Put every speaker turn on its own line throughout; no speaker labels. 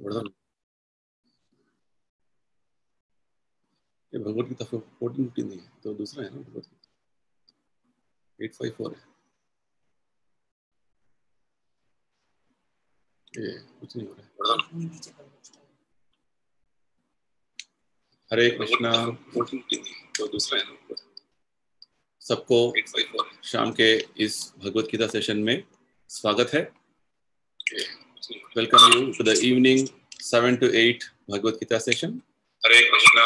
ये भगवत Gita fourteen fifteen नहीं है तो दूसरा है ना Bhagavad Gita eight five four है ये कुछ नहीं हो रहा है हरे कृष्णा फोर्टीन फिफ्टीन नहीं तो दूसरा है ना सबको शाम के इस भगवत गीता सेशन में स्वागत है welcome you to the evening 7 to 8 Bhagavad Gita session. Hare Krishna.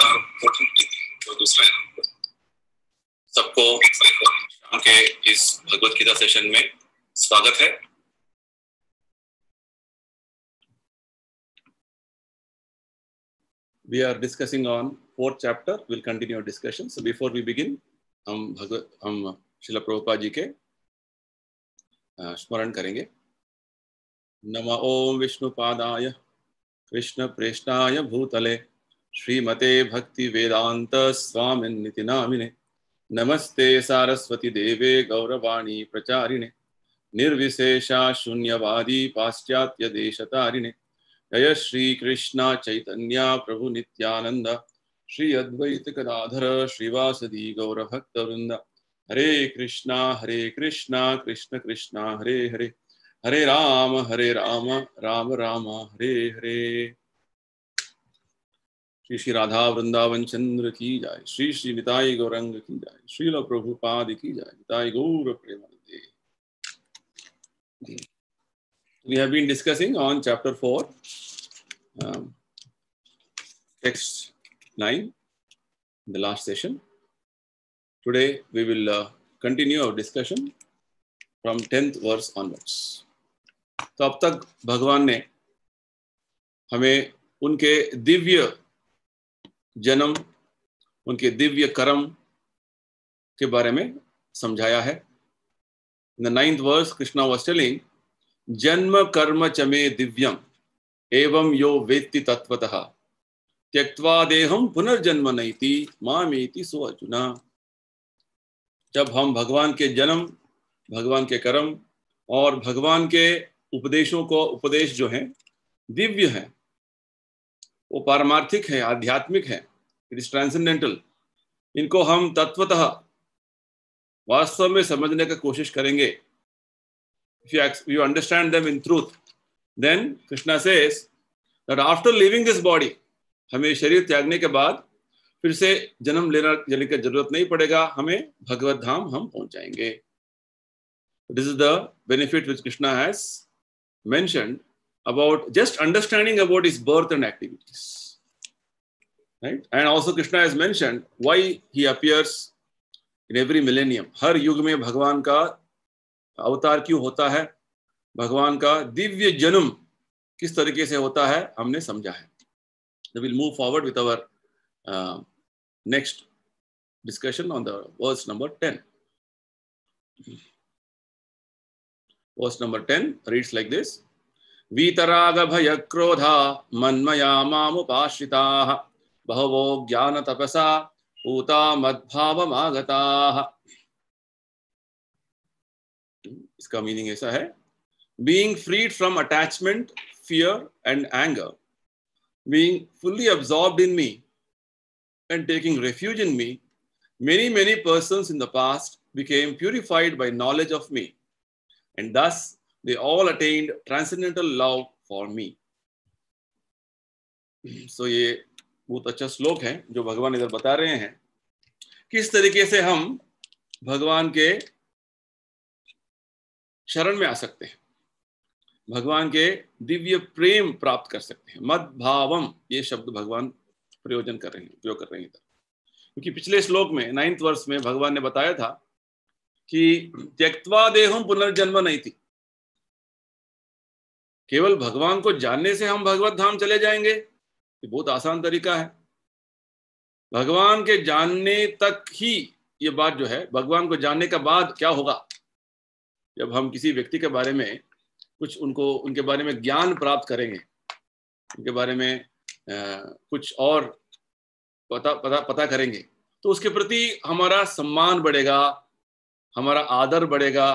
सबको शाम के इस भगवत गीता सेशन में स्वागत है we are discussing on fourth chapter we'll continue our discussion so before we begin हम भगवत हम शिला प्रभुपा जी के स्मरण करेंगे नम ओं विष्णुपादाय कृष्णप्रेष्ठाय भूतले श्रीमते भक्ति वेदांत स्वामी नामिने नमस्ते सारस्वती देवे गौरवाणी प्रचारिणे निर्विशेषा शून्यवादी पाश्चात्य देशतारिणे जय श्री कृष्ण चैतन्य प्रभु नित्यानंद श्री अद्वैत गदाधर श्रीवासदी गौरभक्तवृंद हरे कृष्णा हरे कृष्णा कृष्ण कृष्णा हरे हरे हरे राम हरे राम राम राम हरे हरे श्री श्री राधा वृंदावन चंद्र की जाय श्री श्री विताई गौरंग की जाय श्री प्रभुपाद की जाय विताई गौर प्रेम we have been discussing on chapter four text nine the last session today we will continue our discussion from tenth verse onwards तो अब तक भगवान ने हमें उनके दिव्य जन्म उनके दिव्य कर्म के बारे में समझाया है in the ninth verse Krishna वस्टलिंग जन्म कर्म चमे दिव्यम एवं यो वेत्ति तत्वतः त्यक्वा देहम पुनर्जन्म नैति मामेति सो अर्जुना जब हम भगवान के जन्म भगवान के कर्म और भगवान के उपदेशों को उपदेश जो है दिव्य है वो पारमार्थिक है आध्यात्मिक है इट इज ट्रांसेंडेंटल इनको हम तत्वतः वास्तव में समझने का कोशिश करेंगे if you you understand them in truth then Krishna says that after leaving this body हमें शरीर त्यागने के बाद फिर से जन्म लेना लेने की जरूरत नहीं पड़ेगा हमें भगवत धाम हम पहुंचाएंगे this is the benefit which Krishna has mentioned about just understanding about his birth and activities. Right? And also Krishna has mentioned why he appears in every millennium. हर युग में भगवान का अवतार क्यों होता है भगवान का दिव्य जन्म किस तरीके से होता है हमने समझा है will move forward with our next discussion on the verse number ten verse number 10 reads like this वीतरागभयक्रोधा मन्मया मामुपाश्रिताः बहवो ज्ञानतपसा पूता मद्भावमागताः इसका मीनिंग ऐसा है being freed from attachment fear and anger being fully absorbed in me and taking refuge in me many many persons in the past became purified by knowledge of me and thus they all attained transcendental love for me. So ये बहुत अच्छा श्लोक है जो भगवान इधर बता रहे हैं किस तरीके से हम भगवान के शरण में आ सकते हैं भगवान के दिव्य प्रेम प्राप्त कर सकते हैं मद भावम ये शब्द भगवान प्रयोजन कर रहे हैं उपयोग कर रहे हैं इधर क्योंकि पिछले श्लोक में नाइन्थ वर्ष में भगवान ने बताया था कि त्यक्वा देहम पुनर्जन्म नहीं थी केवल भगवान को जानने से हम भगवत धाम चले जाएंगे ये बहुत आसान तरीका है भगवान के जानने तक ही ये बात जो है भगवान को जानने के बाद क्या होगा जब हम किसी व्यक्ति के बारे में कुछ उनको उनके बारे में ज्ञान प्राप्त करेंगे उनके बारे में आ, कुछ और पता पता पता करेंगे तो उसके प्रति हमारा सम्मान बढ़ेगा हमारा आदर बढ़ेगा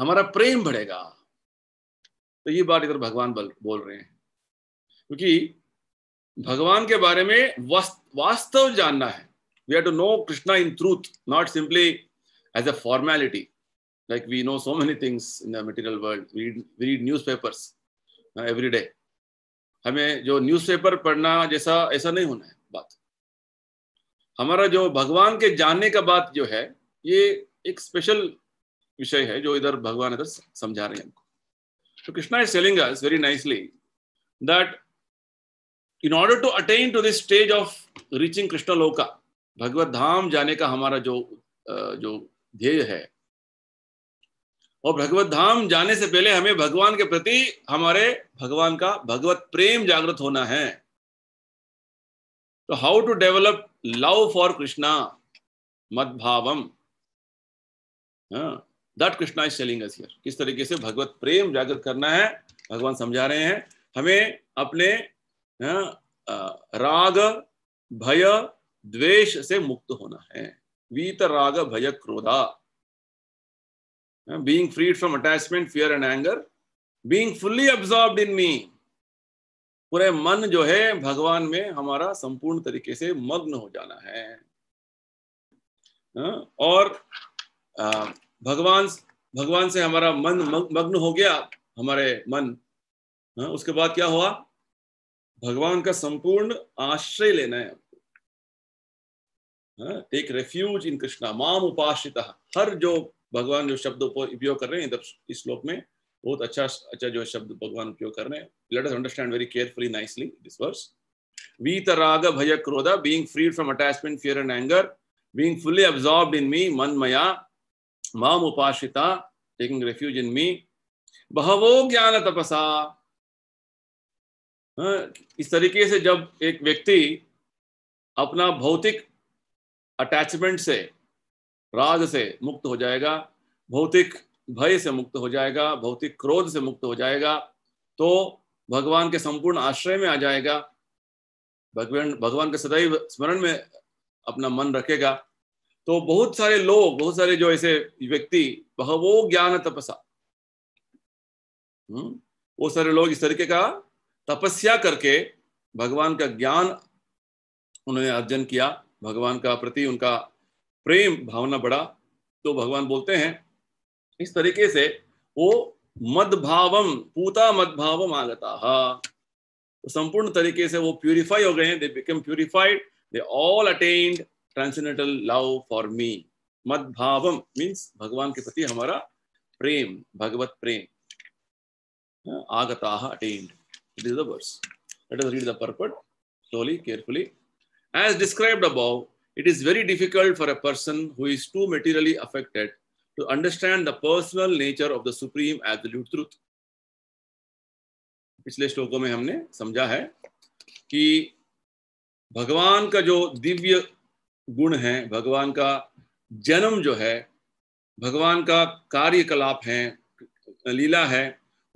हमारा प्रेम बढ़ेगा तो ये बात इधर भगवान बोल रहे हैं क्योंकि भगवान के बारे में वास्तव जानना है we have to know Krishna in truth not simply as a formality like we know so many things in the material world we read newspapers every day हमें जो न्यूज पेपर पढ़ना जैसा ऐसा नहीं होना है बात हमारा जो भगवान के जानने का बात जो है ये एक स्पेशल विषय है जो इधर भगवान इधर समझा रहे हैं हमको तो Krishna is telling us very nicely that in order to attain to this stage of reaching Krishnaloka भगवत धाम जाने का हमारा जो जो ध्येय है और भगवत धाम जाने से पहले हमें भगवान के प्रति हमारे भगवान का भगवत प्रेम जागृत होना है तो how to develop love for Krishna मदभावम that Krishna is telling us here किस तरीके से भगवत प्रेम जागृत करना है भगवान समझा रहे हैं हमें अपने हाँ, राग भय द्वेष से मुक्त होना है वीत राग भय क्रोधा बींग हाँ, freed from attachment fear and anger being fully absorb in me पूरे मन जो है भगवान में हमारा संपूर्ण तरीके से मग्न हो जाना है हाँ, और भगवान भगवान से हमारा मन मग्न हो गया हमारे मन हा? उसके बाद क्या हुआ भगवान का संपूर्ण आश्रय लेना है आपको टेक रेफ्यूज इन कृष्णा माम उपाश्रित हर जो भगवान जो शब्द उपयोग कर रहे हैं इस श्लोक में बहुत अच्छा अच्छा जो शब्द भगवान उपयोग कर रहे हैं let us understand very carefully nicely this verse वीत राग भय Bhaya Krodha, being from attachment fear and anger anger, fully absorbed in me मन मया माम उपासिता टेकिंग रेफ्यूज इन मी बहवो ज्ञान तपसा हाँ, इस तरीके से जब एक व्यक्ति अपना भौतिक अटैचमेंट से राज से मुक्त हो जाएगा भौतिक भय से मुक्त हो जाएगा भौतिक क्रोध से मुक्त हो जाएगा तो भगवान के संपूर्ण आश्रय में आ जाएगा भगवान भगवान के सदैव स्मरण में अपना मन रखेगा तो बहुत सारे लोग बहुत सारे जो ऐसे व्यक्ति बहवो ज्ञान तपसा वो हम्म, सारे लोग इस तरीके का तपस्या करके भगवान का ज्ञान उन्होंने अर्जन किया भगवान का प्रति उनका प्रेम भावना बढ़ा तो भगवान बोलते हैं इस तरीके से वो मदभावम पूता मदभावम आगता तो संपूर्ण तरीके से वो प्यूरिफाई हो गए हैं they become purified they all attained transcendental love for me मदभावम मीन्स भगवान के प्रति हमारा प्रेम भगवत प्रेम आगता attained it is the verse let us read the purport slowly carefully as described above it is very difficult for a person who is too materially affected to understand the personal nature of the supreme absolute truth पिछले श्लोकों में हमने समझा है कि भगवान का जो दिव्य गुण है भगवान का जन्म जो है भगवान का कार्यकलाप है लीला है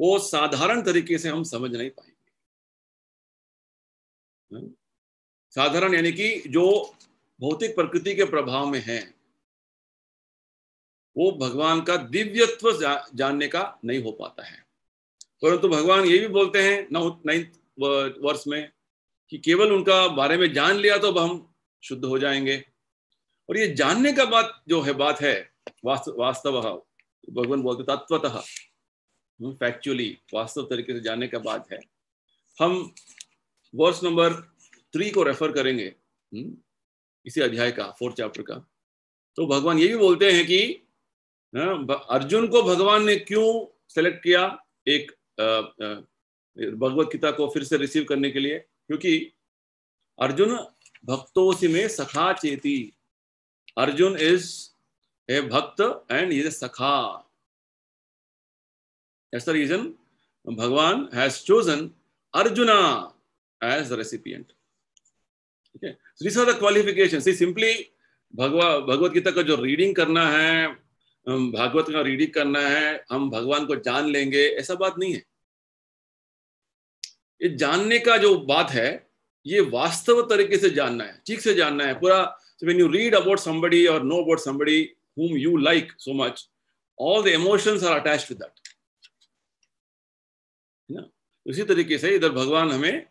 वो साधारण तरीके से हम समझ नहीं पाएंगे हाँ? साधारण यानी कि जो भौतिक प्रकृति के प्रभाव में है वो भगवान का दिव्यत्व जा, जानने का नहीं हो पाता है परंतु तो भगवान ये भी बोलते हैं नौ नाइन्थ वर्ष में कि केवल उनका बारे में जान लिया तो हम शुद्ध हो जाएंगे और ये जानने का बात जो है बात है वास्तव भगवान बोलते तत्वतः फैक्चुअली वास्तव तरीके से जानने का बात है हम वर्स नंबर थ्री को रेफर करेंगे हम्म, इसी अध्याय का फोर्थ चैप्टर का तो भगवान ये भी बोलते हैं कि हाँ, अर्जुन को भगवान ने क्यों सेलेक्ट किया एक भगवत गीता को फिर से रिसीव करने के लिए क्योंकि अर्जुन भक्तोसी में सखा चेती अर्जुन इज ए भक्त एंड इज ए सखा एस रीजन भगवान has chosen Arjuna as recipient ठीक है qualification see simply Bhagavad Gita का जो रीडिंग करना है भागवत का रीडिंग करना है हम भगवान को जान लेंगे ऐसा बात नहीं है ये जानने का जो बात है ये वास्तव तरीके से जानना है ठीक से जानना है पूरा when you read about about और know about about whom you like so much all the the are attached with with ना उसी तरीके से इधर भगवान हमें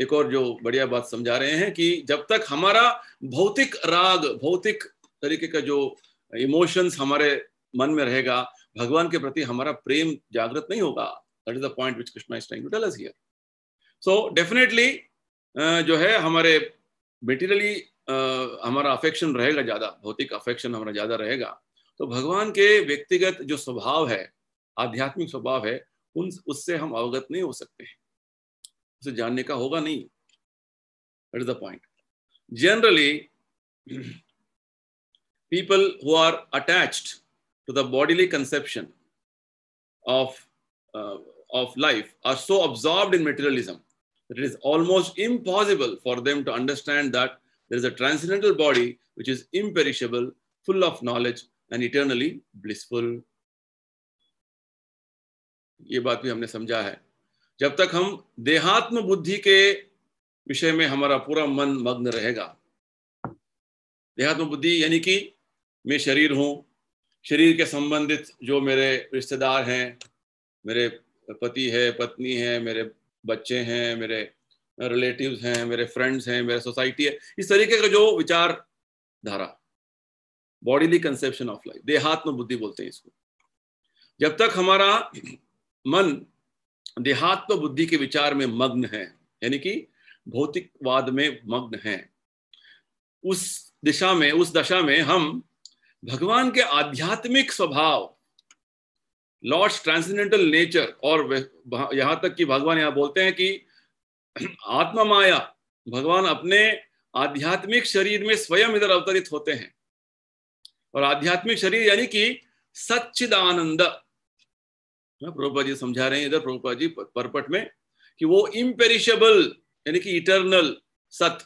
एक और जो बढ़िया बात समझा रहे हैं कि जब तक हमारा भौतिक राग भौतिक तरीके का जो इमोशंस हमारे मन में रहेगा भगवान के प्रति हमारा प्रेम जागृत नहीं होगा that is the point which Krishna is trying to tell us here so definitely जो है हमारे मेटीरियली हमारा अफेक्शन रहेगा ज़्यादा भौतिक अफेक्शन हमारा ज़्यादा रहेगा तो भगवान के व्यक्तिगत जो स्वभाव है आध्यात्मिक स्वभाव है उन उससे हम अवगत नहीं हो सकते हैं उसे जानने का होगा नहीं it is the point generally people who are attached to the bodily conception of of life are so absorbed in materialism that it is almost impossible for them to understand that there is a transcendental body which is imperishable, full of knowledge, and eternally blissful. ये बात भी हमने समझा है जब तक हम देहात्म बुद्धि के विषय में हमारा पूरा मन मग्न रहेगा देहात्म बुद्धि यानी कि मैं शरीर हूँ शरीर के संबंधित जो मेरे रिश्तेदार हैं मेरे पति है पत्नी है मेरे बच्चे हैं मेरे रिलेटिव हैं मेरे फ्रेंड्स हैं मेरे सोसाइटी है इस तरीके का जो विचार धारा बॉडीली कंसेप्शन ऑफ लाइफ देहात्म बुद्धि बोलते हैं इसको जब तक हमारा मन देहात्म बुद्धि के विचार में मग्न है यानी कि भौतिकवाद में मग्न है उस दिशा में उस दशा में हम भगवान के आध्यात्मिक स्वभाव लॉर्ड्स ट्रांसेंडेंटल नेचर और यहां तक कि भगवान यहां बोलते हैं कि आत्मा माया भगवान अपने आध्यात्मिक शरीर में स्वयं इधर अवतरित होते हैं और आध्यात्मिक शरीर यानी कि सच्चिद आनंद हाँ, प्रभुपा जी समझा रहे हैं इधर प्रभुपा जी परपट में कि वो इम्पेरिशेबल यानी कि इटरनल सत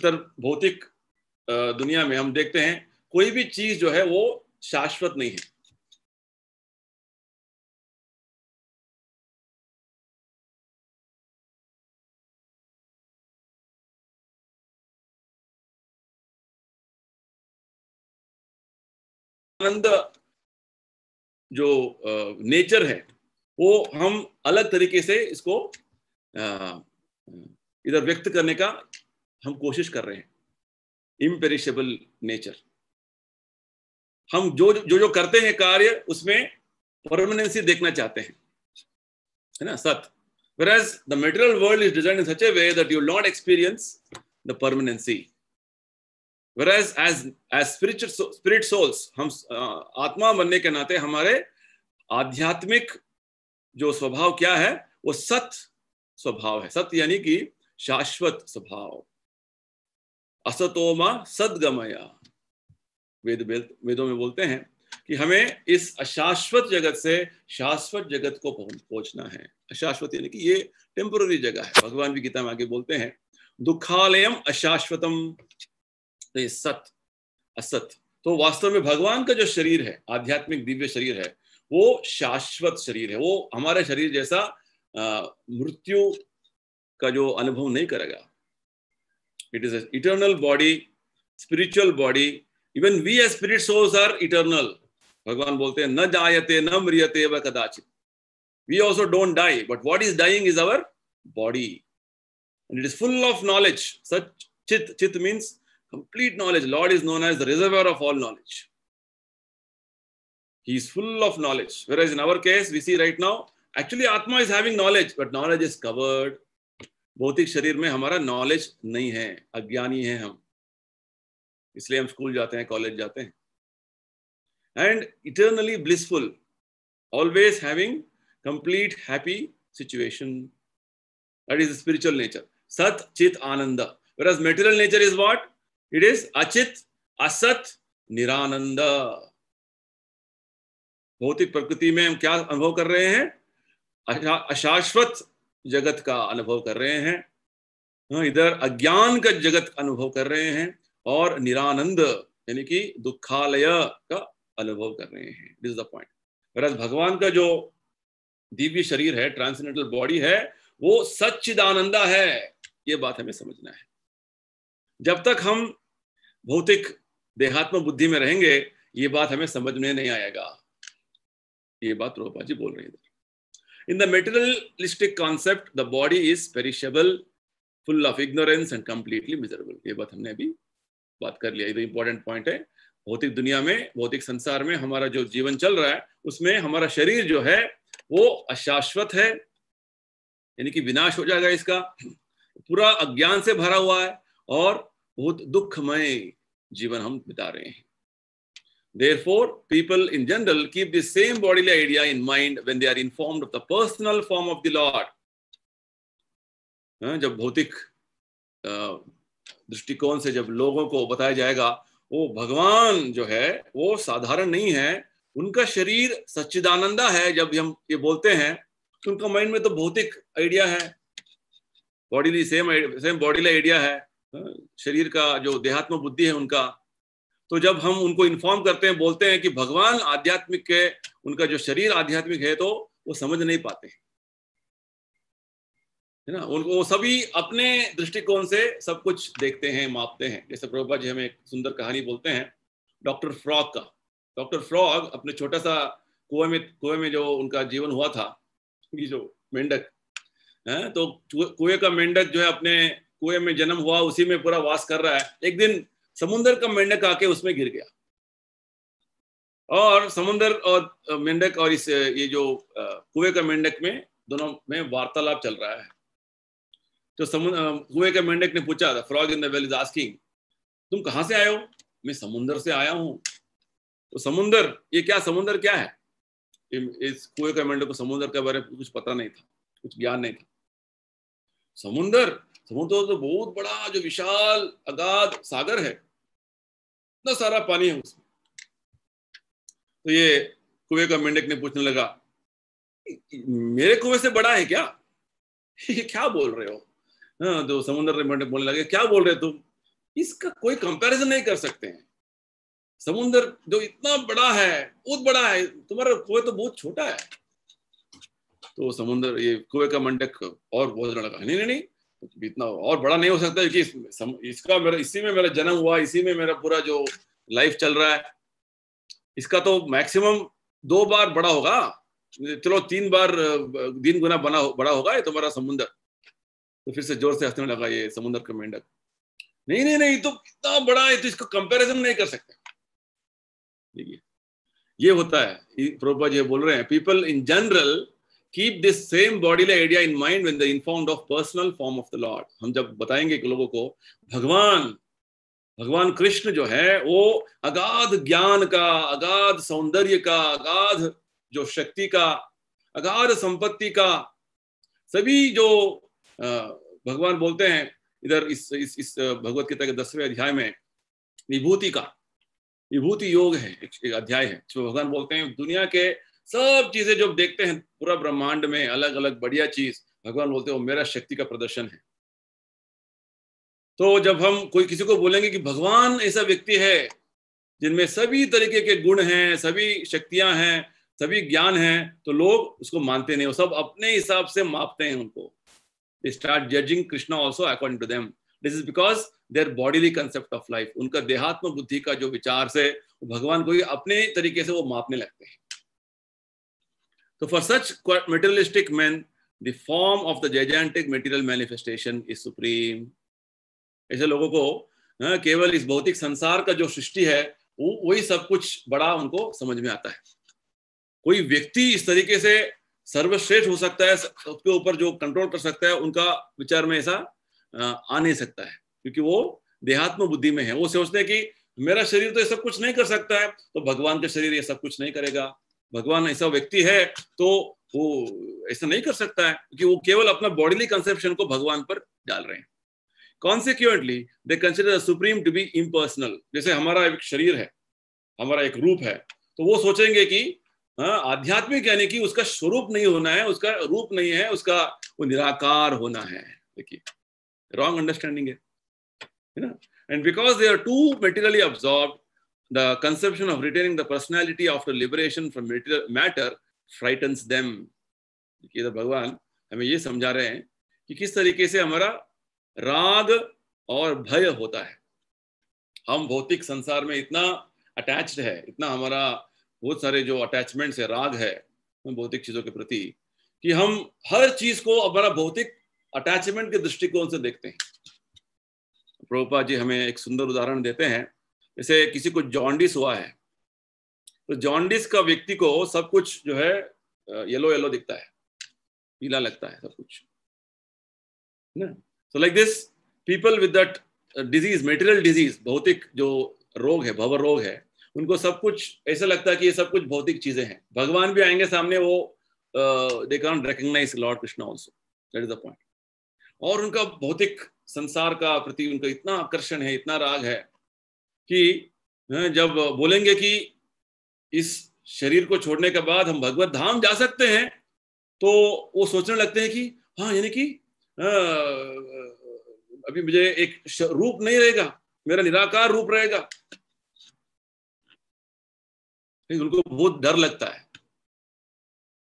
इधर भौतिक दुनिया में हम देखते हैं कोई भी चीज जो है वो शाश्वत नहीं है आनंद जो नेचर है वो हम अलग तरीके से इसको इधर व्यक्त करने का हम कोशिश कर रहे हैं इम्पेरिशेबल नेचर हम जो जो जो करते हैं कार्य उसमें परमानेंसी देखना चाहते हैं है ना सत whereas as the world world is design in such a way that you not experience the permanency whereas as as spiritual spirit souls हम आत्मा बनने के नाते हमारे आध्यात्मिक जो स्वभाव क्या है वो सत स्वभाव है सत यानी कि शाश्वत स्वभाव असतोमा सदगमया वेद वेदों में बोलते हैं कि हमें इस अशाश्वत जगत से शाश्वत जगत को पहुंचना है अशाश्वत यानी कि ये टेम्पोररी जगह है भगवान भी गीता में आगे बोलते हैं दुखालयम अशाश्वतम सत्य तो सत असत तो वास्तव में भगवान का जो शरीर है आध्यात्मिक दिव्य शरीर है वो शाश्वत शरीर है वो हमारे शरीर जैसा मृत्यु का जो अनुभव नहीं करेगा it is eternal body spiritual body even we as spirit souls are eternal भगवान बोलते हैं न जायते न मृियते व कदाचित we also don't die but what is dying is our body and it is full of knowledge such chit chit means complete knowledge. Lord is known as the reservoir of all knowledge. He is full of knowledge. Whereas in our case, we see right now, actually Atma is having knowledge, but knowledge is covered. भौतिक शरीर में हमारा knowledge नहीं है अज्ञानी है हम इसलिए हम स्कूल जाते हैं कॉलेज जाते हैं and eternally blissful always having complete happy situation that is spiritual nature सत चित आनंद whereas material nature is what it is अचित असत निरानंद भौतिक प्रकृति में हम क्या अनुभव कर रहे हैं अशाश्वत जगत का अनुभव कर रहे हैं हाँ, इधर अज्ञान का जगत अनुभव कर रहे हैं और निरानंद यानी कि दुखालय का अनुभव कर रहे हैं दिस द पॉइंट भगवान का जो दिव्य शरीर है ट्रांसेंडेंटल बॉडी है वो सच्चिदानंदा है ये बात हमें समझना है जब तक हम भौतिक देहात्म बुद्धि में रहेंगे ये बात हमें समझ में नहीं आएगा ये बात रोपा जी बोल रही है in the materialistic concept the body is perishable full of ignorance and completely miserable ये बात हमने अभी बात कर लिया ये तो इंपॉर्टेंट पॉइंट है भौतिक दुनिया में भौतिक संसार में हमारा जो जीवन चल रहा है उसमें हमारा शरीर जो है वो अशाश्वत है यानी कि विनाश हो जाएगा इसका पूरा अज्ञान से भरा हुआ है और बहुत दुखमय जीवन हम बिता रहे हैं Therefore, people in general keep the same bodily idea in mind when they are informed of the personal form of the Lord. हाँ, जब भौतिक दृष्टिकोण से जब लोगों को बताया जाएगा वो भगवान जो है वो साधारण नहीं है उनका शरीर सच्चिदानंदा है जब हम ये बोलते हैं तो उनका माइंड में तो भौतिक आइडिया है bodily same same bodily idea है हाँ, शरीर का जो देहात्म बुद्धि है उनका तो जब हम उनको इन्फॉर्म करते हैं बोलते हैं कि भगवान आध्यात्मिक है उनका जो शरीर आध्यात्मिक है तो वो समझ नहीं पाते हैं है ना उनको वो सभी अपने दृष्टिकोण से सब कुछ देखते हैं मापते हैं जैसे प्रभुपा जी हमें एक सुंदर कहानी बोलते हैं डॉक्टर फ्रॉग का डॉक्टर फ्रॉग अपने छोटा सा कुएं में कुएं में जो उनका जीवन हुआ था जो मेंढक है हाँ, तो कुएं का मेंढक जो है अपने कुएं में जन्म हुआ उसी में पूरा वास कर रहा है एक दिन समुंदर का मेंढक आके उसमें गिर गया और समुंदर और मेंढक और इस ये जो कुएं का मेंढक में दोनों में वार्तालाप चल रहा है तो कुएं का मेंढक ने पूछा था frog in the well is asking तुम कहां से आए हो मैं समुन्दर से आया हूं तो समुन्दर ये क्या समुंदर क्या है इस कुएं का मेंढक को समुंदर के बारे में कुछ पता नहीं था कुछ ज्ञान नहीं था समुंदर समुद्र तो बहुत बड़ा जो विशाल अगाध सागर है इतना सारा पानी है उसमें तो ये कुएं का मेंढक ने पूछने लगा मेरे कुएं से बड़ा है क्या ये क्या बोल रहे हो हाँ, तो समुद्र मेंढक बोलने लगे क्या बोल रहे हो तुम इसका कोई कंपैरिजन नहीं कर सकते हैं समुद्र जो इतना बड़ा है बहुत बड़ा है तुम्हारा कुएं तो बहुत छोटा है तो समुद्र ये कुएं का मंडक और बहुत लगा नहीं नहीं नहीं इतना और बड़ा नहीं हो सकता क्योंकि इसका मेरा इसी में मेरा जन्म हुआ इसी में मेरा पूरा जो लाइफ चल रहा है इसका तो मैक्सिमम दो बार बड़ा होगा चलो तीन बार दिन गुना बना बड़ा होगा ये तुम्हारा समुंदर तो फिर से जोर से हंसने लगा ये समुंदर का मेंढक नहीं नहीं नहीं तो कितना बड़ा है तो इसको कंपैरिजन नहीं कर सकते देखिए ये होता है प्रोपा जी बोल रहे हैं people in general keep this same bodily idea in mind when the informed of personal form of the lord हम जब बताएंगे लोगों को भगवान भगवान कृष्ण जो है वो अगाध ज्ञान का अगाध सौंदर्य का अगाध जो शक्ति का अगाध संपत्ति का सभी जो भगवान बोलते हैं इधर इस इस, इस भगवत गीता के दसवें अध्याय में विभूति का विभूति योग है एक अध्याय है जो भगवान बोलते हैं दुनिया के सब चीजें जो देखते हैं पूरा ब्रह्मांड में अलग अलग बढ़िया चीज भगवान बोलते हैं वो मेरा शक्ति का प्रदर्शन है तो जब हम कोई किसी को बोलेंगे कि भगवान ऐसा व्यक्ति है जिनमें सभी तरीके के गुण हैं सभी शक्तियां हैं सभी ज्ञान है तो लोग उसको मानते नहीं वो सब अपने हिसाब से मापते हैं उनको start judging Krishna also according to them this is because their bodily concept of life उनका देहात्म बुद्धि का जो विचार से भगवान को ही अपने तरीके से वो मापने लगते हैं So तो for such materialistic men, the form of the gigantic material manifestation is supreme. ऐसे लोगों को हाँ, केवल इस भौतिक संसार का जो सृष्टि है वो वही सब कुछ बड़ा उनको समझ में आता है कोई व्यक्ति इस तरीके से सर्वश्रेष्ठ हो सकता है उसके ऊपर जो कंट्रोल कर सकता है उनका विचार में ऐसा आ नहीं सकता है क्योंकि वो देहात्म बुद्धि में है वो सोचते हैं कि मेरा शरीर तो ये सब कुछ नहीं कर सकता है तो भगवान का शरीर ये सब कुछ नहीं करेगा भगवान ऐसा व्यक्ति है तो वो ऐसा नहीं कर सकता है क्योंकि वो केवल अपना बॉडीली कंसेप्शन को भगवान पर डाल रहे हैं consequently they consider supreme to be impersonal जैसे हमारा एक शरीर है हमारा एक रूप है तो वो सोचेंगे कि हाँ, आध्यात्मिक यानी कि उसका स्वरूप नहीं होना है उसका रूप नहीं है उसका वो निराकार होना है देखिए रॉन्ग अंडरस्टैंडिंग है ना and because they are too materially absorb the conception of retaining the personality after liberation from matter frightens them कि तो भगवान हमें ये समझा रहे हैं कि किस तरीके से हमारा राग और भय होता है हम भौतिक संसार में इतना अटैच्ड है इतना हमारा बहुत सारे जो अटैचमेंट्स है राग है भौतिक चीजों के प्रति कि हम हर चीज को हमारा भौतिक अटैचमेंट के दृष्टिकोण से देखते हैं प्रोपा जी हमें एक सुंदर उदाहरण देते हैं जैसे किसी को जॉन्डिस हुआ है तो जॉन्डिस का व्यक्ति को सब कुछ जो है येलो येलो दिखता है पीला लगता है सब कुछ ना so like this people with that disease material disease भौतिक जो रोग है भवर रोग है उनको सब कुछ ऐसा लगता है कि ये सब कुछ भौतिक चीजें हैं भगवान भी आएंगे सामने वो they can't recognize lord Krishna also that is the point और उनका भौतिक संसार का प्रति उनका इतना आकर्षण है इतना राग है कि हाँ, जब बोलेंगे कि इस शरीर को छोड़ने के बाद हम भगवत धाम जा सकते हैं तो वो सोचने लगते हैं कि हाँ यानी कि हाँ, अभी मुझे एक रूप नहीं रहेगा मेरा निराकार रूप रहेगा उनको बहुत डर लगता है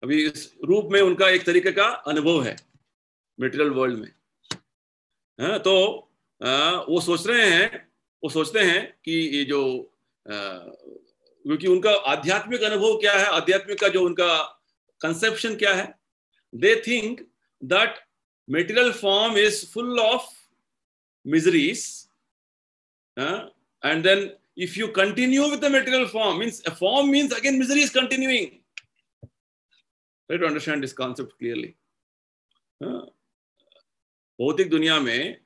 अभी इस रूप में उनका एक तरीके का अनुभव है मेटेरियल वर्ल्ड में हाँ, तो आ, हाँ, वो सोच रहे हैं वो सोचते हैं कि ये जो क्योंकि उनका आध्यात्मिक अनुभव क्या है आध्यात्मिक का जो उनका कंसेप्शन क्या है they think that material form is full of miseries and then if you continue with material form means form means again miseries continuing understand this concept clearly भौतिक दुनिया में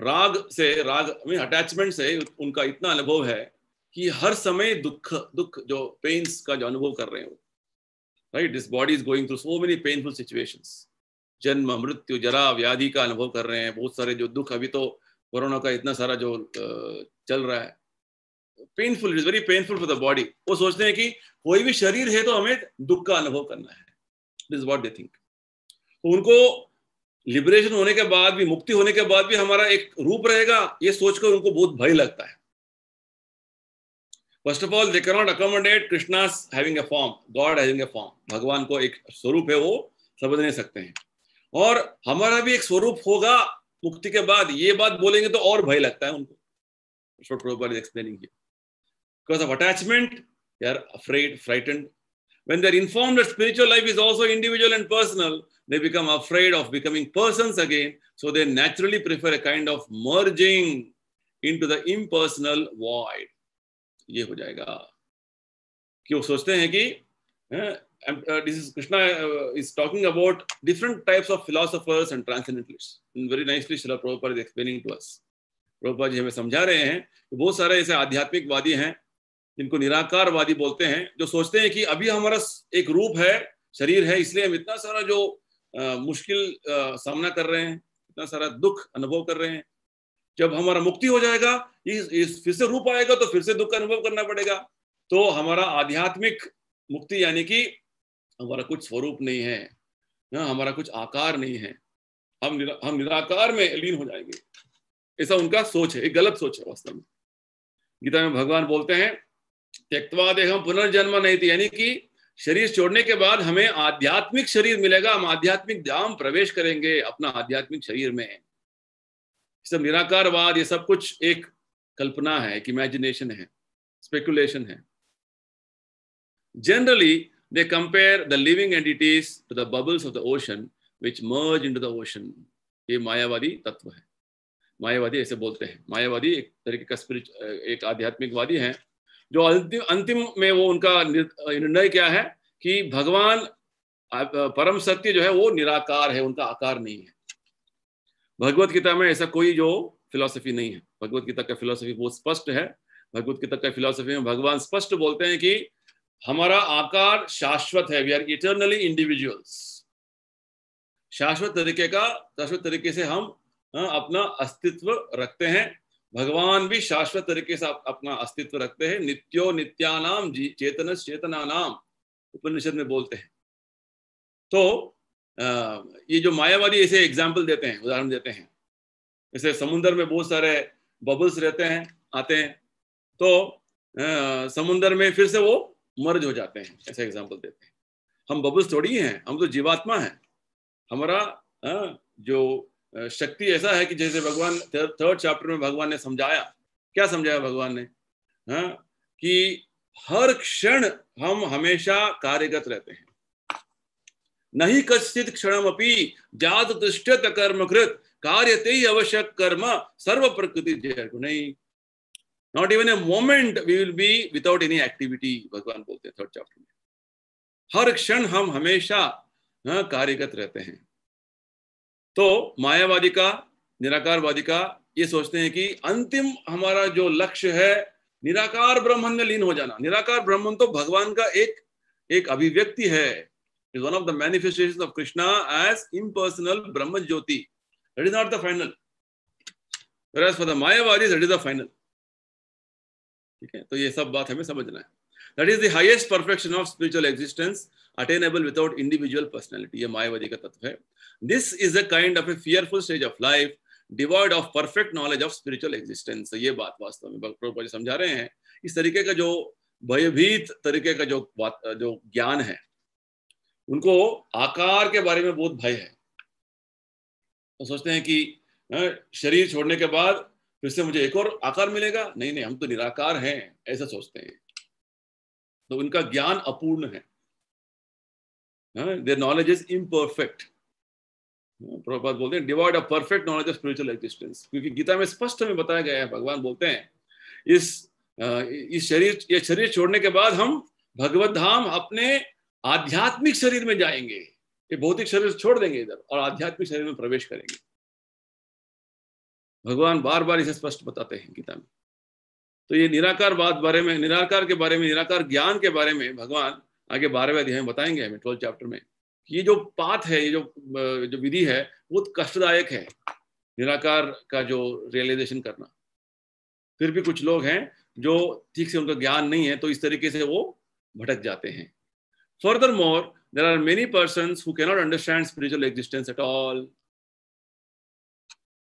राग से राग मीन अटैचमेंट से उनका इतना अनुभव है कि हर समय दुख दुख जो पेन्स का जो अनुभव कर रहे हो right this body is going through so many painful situations जन्म मृत्यु जरा व्याधि का अनुभव कर रहे हैं बहुत सारे जो दुख अभी तो कोरोना का इतना सारा जो चल रहा है painful is very painful for the body वो सोचते हैं कि कोई भी शरीर है तो हमें दुख का अनुभव करना है दिस वॉट दे थिंक उनको लिबरेशन होने के बाद भी मुक्ति होने के बाद भी हमारा एक रूप रहेगा ये सोचकर उनको बहुत भय लगता है first of all they cannot accommodate Krishna having a form God having a form भगवान को एक स्वरूप है वो समझ नहीं सकते हैं और हमारा भी एक स्वरूप होगा मुक्ति के बाद ये बात बोलेंगे तो और भय लगता है उनको एक्सप्लेनिंग अटैचमेंट यार afraid frightened When they're informed that spiritual life is also individual and personal, they become afraid of becoming persons again. So they naturally prefer a kind of merging into the impersonal void. ये हो जाएगा कि वो सोचते हैं कि this is Krishna is talking about different types of philosophers and transcendentalist very nicely Shrila Prabhupada is explaining to us Prabhupada ji हमें समझा रहे हैं कि बहुत सारे ऐसे आध्यात्मिकवादी हैं जिनको निराकारवादी बोलते हैं जो सोचते हैं कि अभी हमारा एक रूप है शरीर है इसलिए हम इतना सारा जो आ, मुश्किल आ, सामना कर रहे हैं इतना सारा दुख अनुभव कर रहे हैं जब हमारा मुक्ति हो जाएगा इस, इस फिर से रूप आएगा तो फिर से दुख का अनुभव करना पड़ेगा तो हमारा आध्यात्मिक मुक्ति यानी कि हमारा कुछ स्वरूप नहीं है ना हमारा कुछ आकार नहीं है हम निरा, हम निराकार में लीन हो जाएंगे ऐसा उनका सोच है एक गलत सोच है वास्तव में गीता में भगवान बोलते हैं त्यक्तवा पुनर्जन्म नहीं थी यानी कि शरीर छोड़ने के बाद हमें आध्यात्मिक शरीर मिलेगा हम आध्यात्मिक धाम प्रवेश करेंगे अपना आध्यात्मिक शरीर में सब निराकारवाद ये सब कुछ एक कल्पना है एक इमेजिनेशन है स्पेकुलेशन है generally they compare the living entities to the bubbles of the ocean which merge in the ocean ये मायावादी तत्व है मायावादी ऐसे बोलते हैं मायावादी एक तरीके का स्पिरिच एक आध्यात्मिकवादी है जो अंतिम अंतिम में वो उनका निर्णय क्या है कि भगवान परम सत्य जो है वो निराकार है उनका आकार नहीं है भगवत गीता में ऐसा कोई जो फिलॉसफी नहीं है भगवत गीता का फिलोसफी बहुत स्पष्ट है भगवत गीता का फिलोसफी में भगवान स्पष्ट बोलते हैं कि हमारा आकार शाश्वत है वी आर इटर्नली इंडिविजुअल्स शाश्वत तरीके का शाश्वत तरीके से हम हाँ, अपना अस्तित्व रखते हैं भगवान भी शाश्वत तरीके से अपना अस्तित्व रखते हैं नित्यो नित्यानाम चेतन चेतना नाम उपनिषद में बोलते हैं तो ये जो मायावादी ऐसे एग्जाम्पल देते हैं उदाहरण देते हैं जैसे समुन्द्र में बहुत सारे बबल्स रहते हैं आते हैं तो समुन्द्र में फिर से वो मर्ज हो जाते हैं ऐसा एग्जाम्पल देते हैं हम बबल्स थोड़ी हैं हम तो जीवात्मा हैं हमारा जो शक्ति ऐसा है कि जैसे भगवान थर्ड चैप्टर में भगवान ने समझाया क्या समझाया भगवान ने हा? कि हर क्षण हम हमेशा कार्यगत रहते हैं नहीं कश्चित क्षण अपनी जात दुष्ट कृत कार्य ते आवश्यक कर्म सर्व प्रकृति नहीं not even a moment we will be without any activity भगवान बोलते हैं थर्ड चैप्टर में हर क्षण हम हमेशा हाँ, कार्यगत रहते हैं तो मायावादी का निराकारवादी का ये सोचते हैं कि अंतिम हमारा जो लक्ष्य है निराकार ब्रह्मन में लीन हो जाना निराकार ब्रह्मन तो भगवान का एक एक अभिव्यक्ति है is one of the manifestation of Krishna as impersonal brahmajyoti that is not the final Mayavadi for the mayavadis ठीक है तो ये सब बात हमें समझना है that is the perfection of spiritual existence attainable without individual personality ये मायावादी का तत्व है this is a kind of a fearful stage of life devoid of perfect knowledge of spiritual existence ये बात वास्तव में जी समझा रहे हैं इस तरीके का जो भयभीत तरीके का जो बात जो ज्ञान है उनको आकार के बारे में बहुत भय है तो सोचते हैं कि हाँ, शरीर छोड़ने के बाद फिर से मुझे एक और आकार मिलेगा नहीं नहीं हम तो निराकार हैं ऐसा सोचते हैं तो उनका ज्ञान अपूर्ण है their knowledge is imperfect Prabhupada बोलते हैं devoid a perfect knowledge of spiritual existence क्योंकि गीता में स्पष्ट हमें बताया गया है भगवान बोलते हैं इस इस शरीर ये शरीर छोड़ने के बाद हम भगवत धाम अपने आध्यात्मिक शरीर में जाएंगे ये भौतिक शरीर छोड़ देंगे इधर और आध्यात्मिक शरीर में प्रवेश करेंगे भगवान बार बार इसे स्पष्ट बताते हैं गीता में तो ये निराकार बात बारे में निराकार के बारे में निराकार ज्ञान के बारे में भगवान आगे बारहवें अध्याय बताएंगे हमें ट्वेल्थ चैप्टर में ये जो पाथ है ये जो जो विधि है वो कष्टदायक है निराकार का जो रियलाइजेशन करना फिर भी कुछ लोग हैं जो ठीक से उनका ज्ञान नहीं है तो इस तरीके से वो भटक जाते हैं furthermore there are many person who cannot understand spiritual existence at all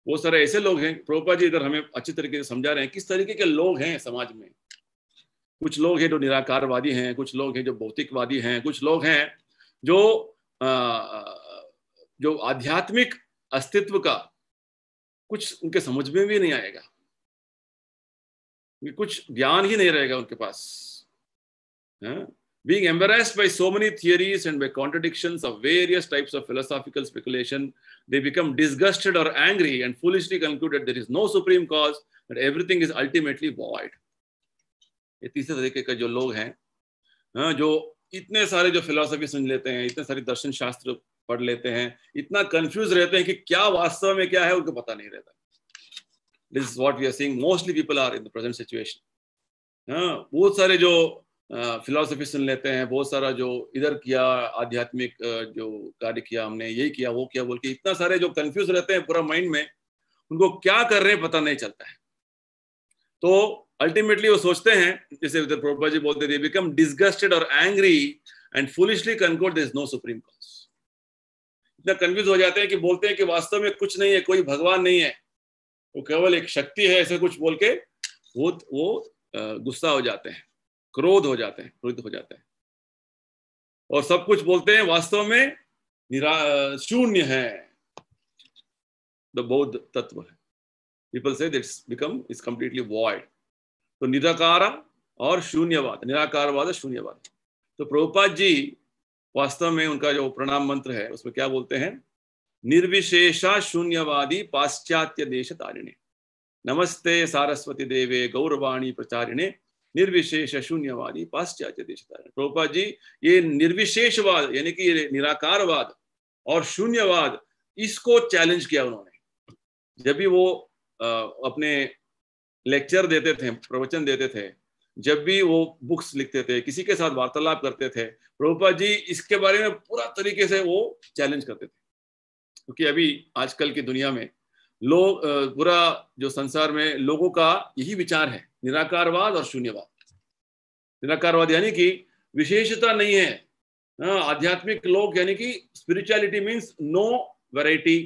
वो सारे ऐसे लोग हैं प्रोपा जी इधर हमें अच्छे तरीके से समझा रहे हैं किस तरीके के लोग हैं समाज में कुछ लोग हैं जो निराकारवादी हैं कुछ लोग हैं जो भौतिकवादी हैं कुछ लोग हैं जो जो आध्यात्मिक अस्तित्व का कुछ उनके समझ में भी नहीं आएगा कुछ ज्ञान ही नहीं रहेगा उनके पास being embarrassed by so many theories and by contradiction of various types of philosophical speculation they become disgusted और angry and foolishly concluded there is no supreme cause and everything is ultimately void ये तीसरे तरीके के जो लोग हैं हाँ, जो इतने सारे जो फिलोसफी सुन लेते हैं इतने सारे दर्शन शास्त्र पढ़ लेते हैं इतना कंफ्यूज रहते हैं कि क्या वास्तव में क्या है उनको पता नहीं रहता this is what we are seeing mostly people are in the present situation बहुत सारे जो फिलोसफी सुन लेते हैं बहुत सारा जो इधर किया आध्यात्मिक जो कार्य किया हमने ये किया वो किया बोल के इतना सारे जो कंफ्यूज रहते हैं पूरा माइंड में उनको क्या कर रहे हैं पता नहीं चलता है तो अल्टीमेटली वो सोचते हैं जैसे प्रभुपा जी बोलते बिकम डिस्गस्टेड और angry and foolishly conclude is no supreme cause इतना कंफ्यूज हो जाते हैं कि बोलते हैं कि वास्तव में कुछ नहीं है कोई भगवान नहीं है वो केवल एक शक्ति है ऐसे कुछ बोल के वो वो गुस्सा हो जाते हैं क्रोध हो जाते हैं क्रोध हो जाते हैं और सब कुछ बोलते हैं वास्तव में निरा शून्य है द बौद्ध तत्व है पीपल से दिट्स बिकम इज कंप्लीटली वॉइड तो निराकार और शून्यवाद निराकारवाद शून्यवाद तो प्रभुपाद जी वास्तव में उनका जो प्रणाम मंत्र है उसमें क्या बोलते हैं निर्विशेषा शून्यवादी पाश्चात्य देश तारिणे नमस्ते सारस्वती देवे गौरवाणी प्रचारिणे निर्विशेष शून्यवादी पाश्चात्य देश तारिणे प्रभुपाद जी ये निर्विशेषवाद यानी कि ये निराकारवाद और शून्यवाद इसको चैलेंज किया उन्होंने जब भी वो अपने लेक्चर देते थे प्रवचन देते थे जब भी वो बुक्स लिखते थे किसी के साथ वार्तालाप करते थे प्रभुपा जी इसके बारे में पूरा तरीके से वो चैलेंज करते थे क्योंकि अभी आजकल की दुनिया में लोग पूरा जो संसार में लोगों का यही विचार है निराकारवाद और शून्यवाद निराकारवाद यानी कि विशेषता नहीं है आध्यात्मिक लोग यानी कि स्पिरिचुअलिटी मीन्स नो वैरायटी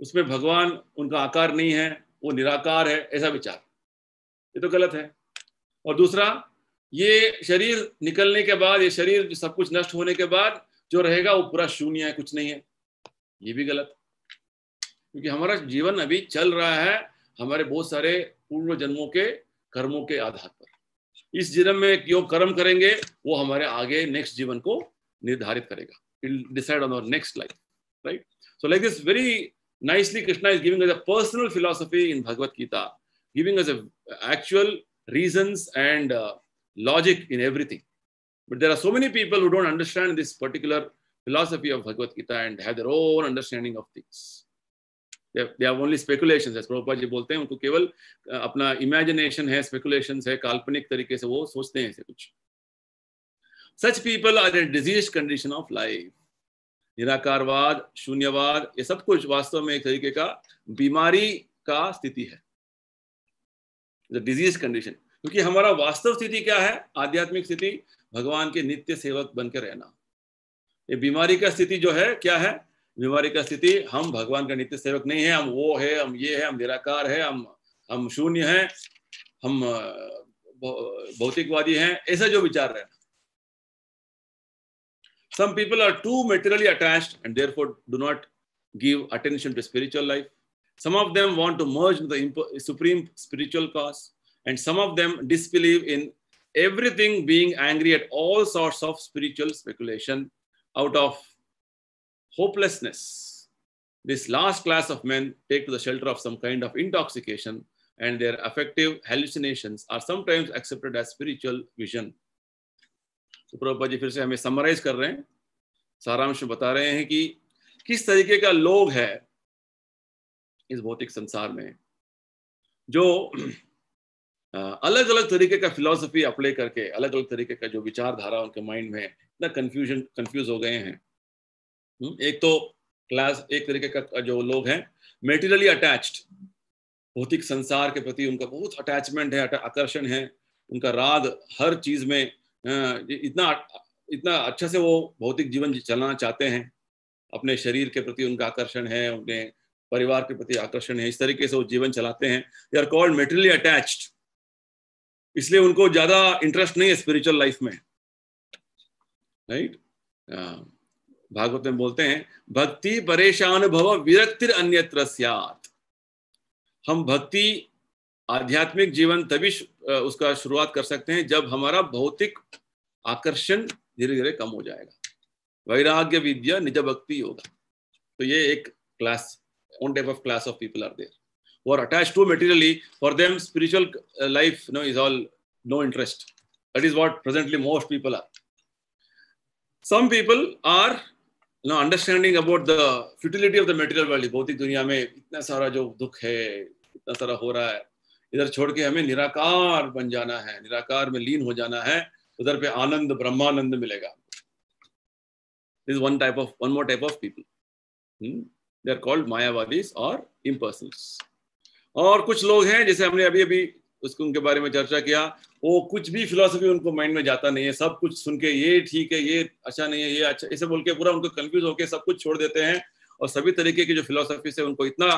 उसमें भगवान उनका आकार नहीं है वो निराकार है ऐसा विचार ये तो गलत है और दूसरा ये शरीर निकलने के बाद ये शरीर सब कुछ नष्ट होने के बाद जो रहेगा वो पूरा शून्य है कुछ नहीं है ये भी गलत क्योंकि हमारा जीवन अभी चल रहा है हमारे बहुत सारे पूर्व जन्मों के कर्मों के आधार पर इस जन्म में क्यों कर्म करेंगे वो हमारे आगे नेक्स्ट जीवन को निर्धारित करेगा it decide on our next life right so like this very nicely krishna is giving us a personal philosophy in bhagavad gita giving us a, actual reasons and uh, logic in everything but there are so many people who don't understand this particular philosophy of bhagavad gita and have their own understanding of things they have they have only speculations as ji bolte hain unko keval apna imagination hai speculations hai kalpanik tarike se wo sochte hain aise kuch such people are in a diseased condition of life निराकारवाद शून्यवाद ये सब कुछ वास्तव में एक तरीके का बीमारी का स्थिति है डिजीज कंडीशन क्योंकि हमारा वास्तव स्थिति क्या है आध्यात्मिक स्थिति भगवान के नित्य सेवक बनकर रहना ये बीमारी का स्थिति जो है क्या है बीमारी का स्थिति हम भगवान का नित्य सेवक नहीं है हम वो है हम ये है हम निराकार है हम हम शून्य है हम भौतिकवादी हैं ऐसा जो विचार रहना Some people are too materially attached and therefore do not give attention to spiritual life. Some of them want to merge with the supreme spiritual cause, and some of them disbelieve in everything being angry at all sorts of spiritual speculation out of hopelessness. This last class of men take to the shelter of some kind of intoxication, and their affective hallucinations are sometimes accepted as spiritual vision तो प्रभुपा जी फिर से हमें summarise कर रहे हैं सारांश बता रहे हैं कि किस तरीके का लोग है इस भौतिक संसार में जो अलग अलग तरीके का फिलॉसफी अप्लाई करके अलग अलग तरीके का जो विचारधारा उनके माइंड में इतना कंफ्यूजन कंफ्यूज हो गए हैं हम्म, एक तो क्लास एक तरीके का जो लोग हैं मेटीरियली अटैच्ड भौतिक संसार के प्रति उनका बहुत अटैचमेंट है आकर्षण है उनका राग हर चीज में इतना इतना अच्छा से वो भौतिक जीवन चलाना चाहते हैं अपने शरीर के प्रति उनका आकर्षण है अपने परिवार के प्रति आकर्षण है इस तरीके से वो जीवन चलाते हैं they are called materially attached इसलिए उनको ज्यादा इंटरेस्ट नहीं है स्पिरिचुअल लाइफ में राइट भागवत में बोलते हैं भक्ति परेशान भव विरक्तिर अन्यत्र हम भक्ति आध्यात्मिक जीवन तभी उसका शुरुआत कर सकते हैं जब हमारा भौतिक आकर्षण धीरे धीरे कम हो जाएगा वैराग्य विद्या निज भक्ति होगा तो ये एक class one type of class of people are there were attach to materially for them spiritual life no is all no interest that is what presently most people are some people are no understanding about the futility of the material world भौतिक दुनिया में इतना सारा जो दुख है इतना सारा हो रहा है इधर छोड़ के हमें निराकार बन जाना है निराकार में लीन हो जाना है उधर पे आनंद ब्रह्मानंद मिलेगा this one type of one more type of people they are called Mayavadis और इम्पर्सन और कुछ लोग हैं जैसे हमने अभी अभी उसको उनके बारे में चर्चा किया वो कुछ भी फिलोसफी उनको माइंड में जाता नहीं है सब कुछ सुन के ये ठीक है ये अच्छा नहीं है ये अच्छा ऐसे बोल के पूरा उनको कंफ्यूज होकर सब कुछ छोड़ देते हैं और सभी तरीके की जो फिलोसफी से उनको इतना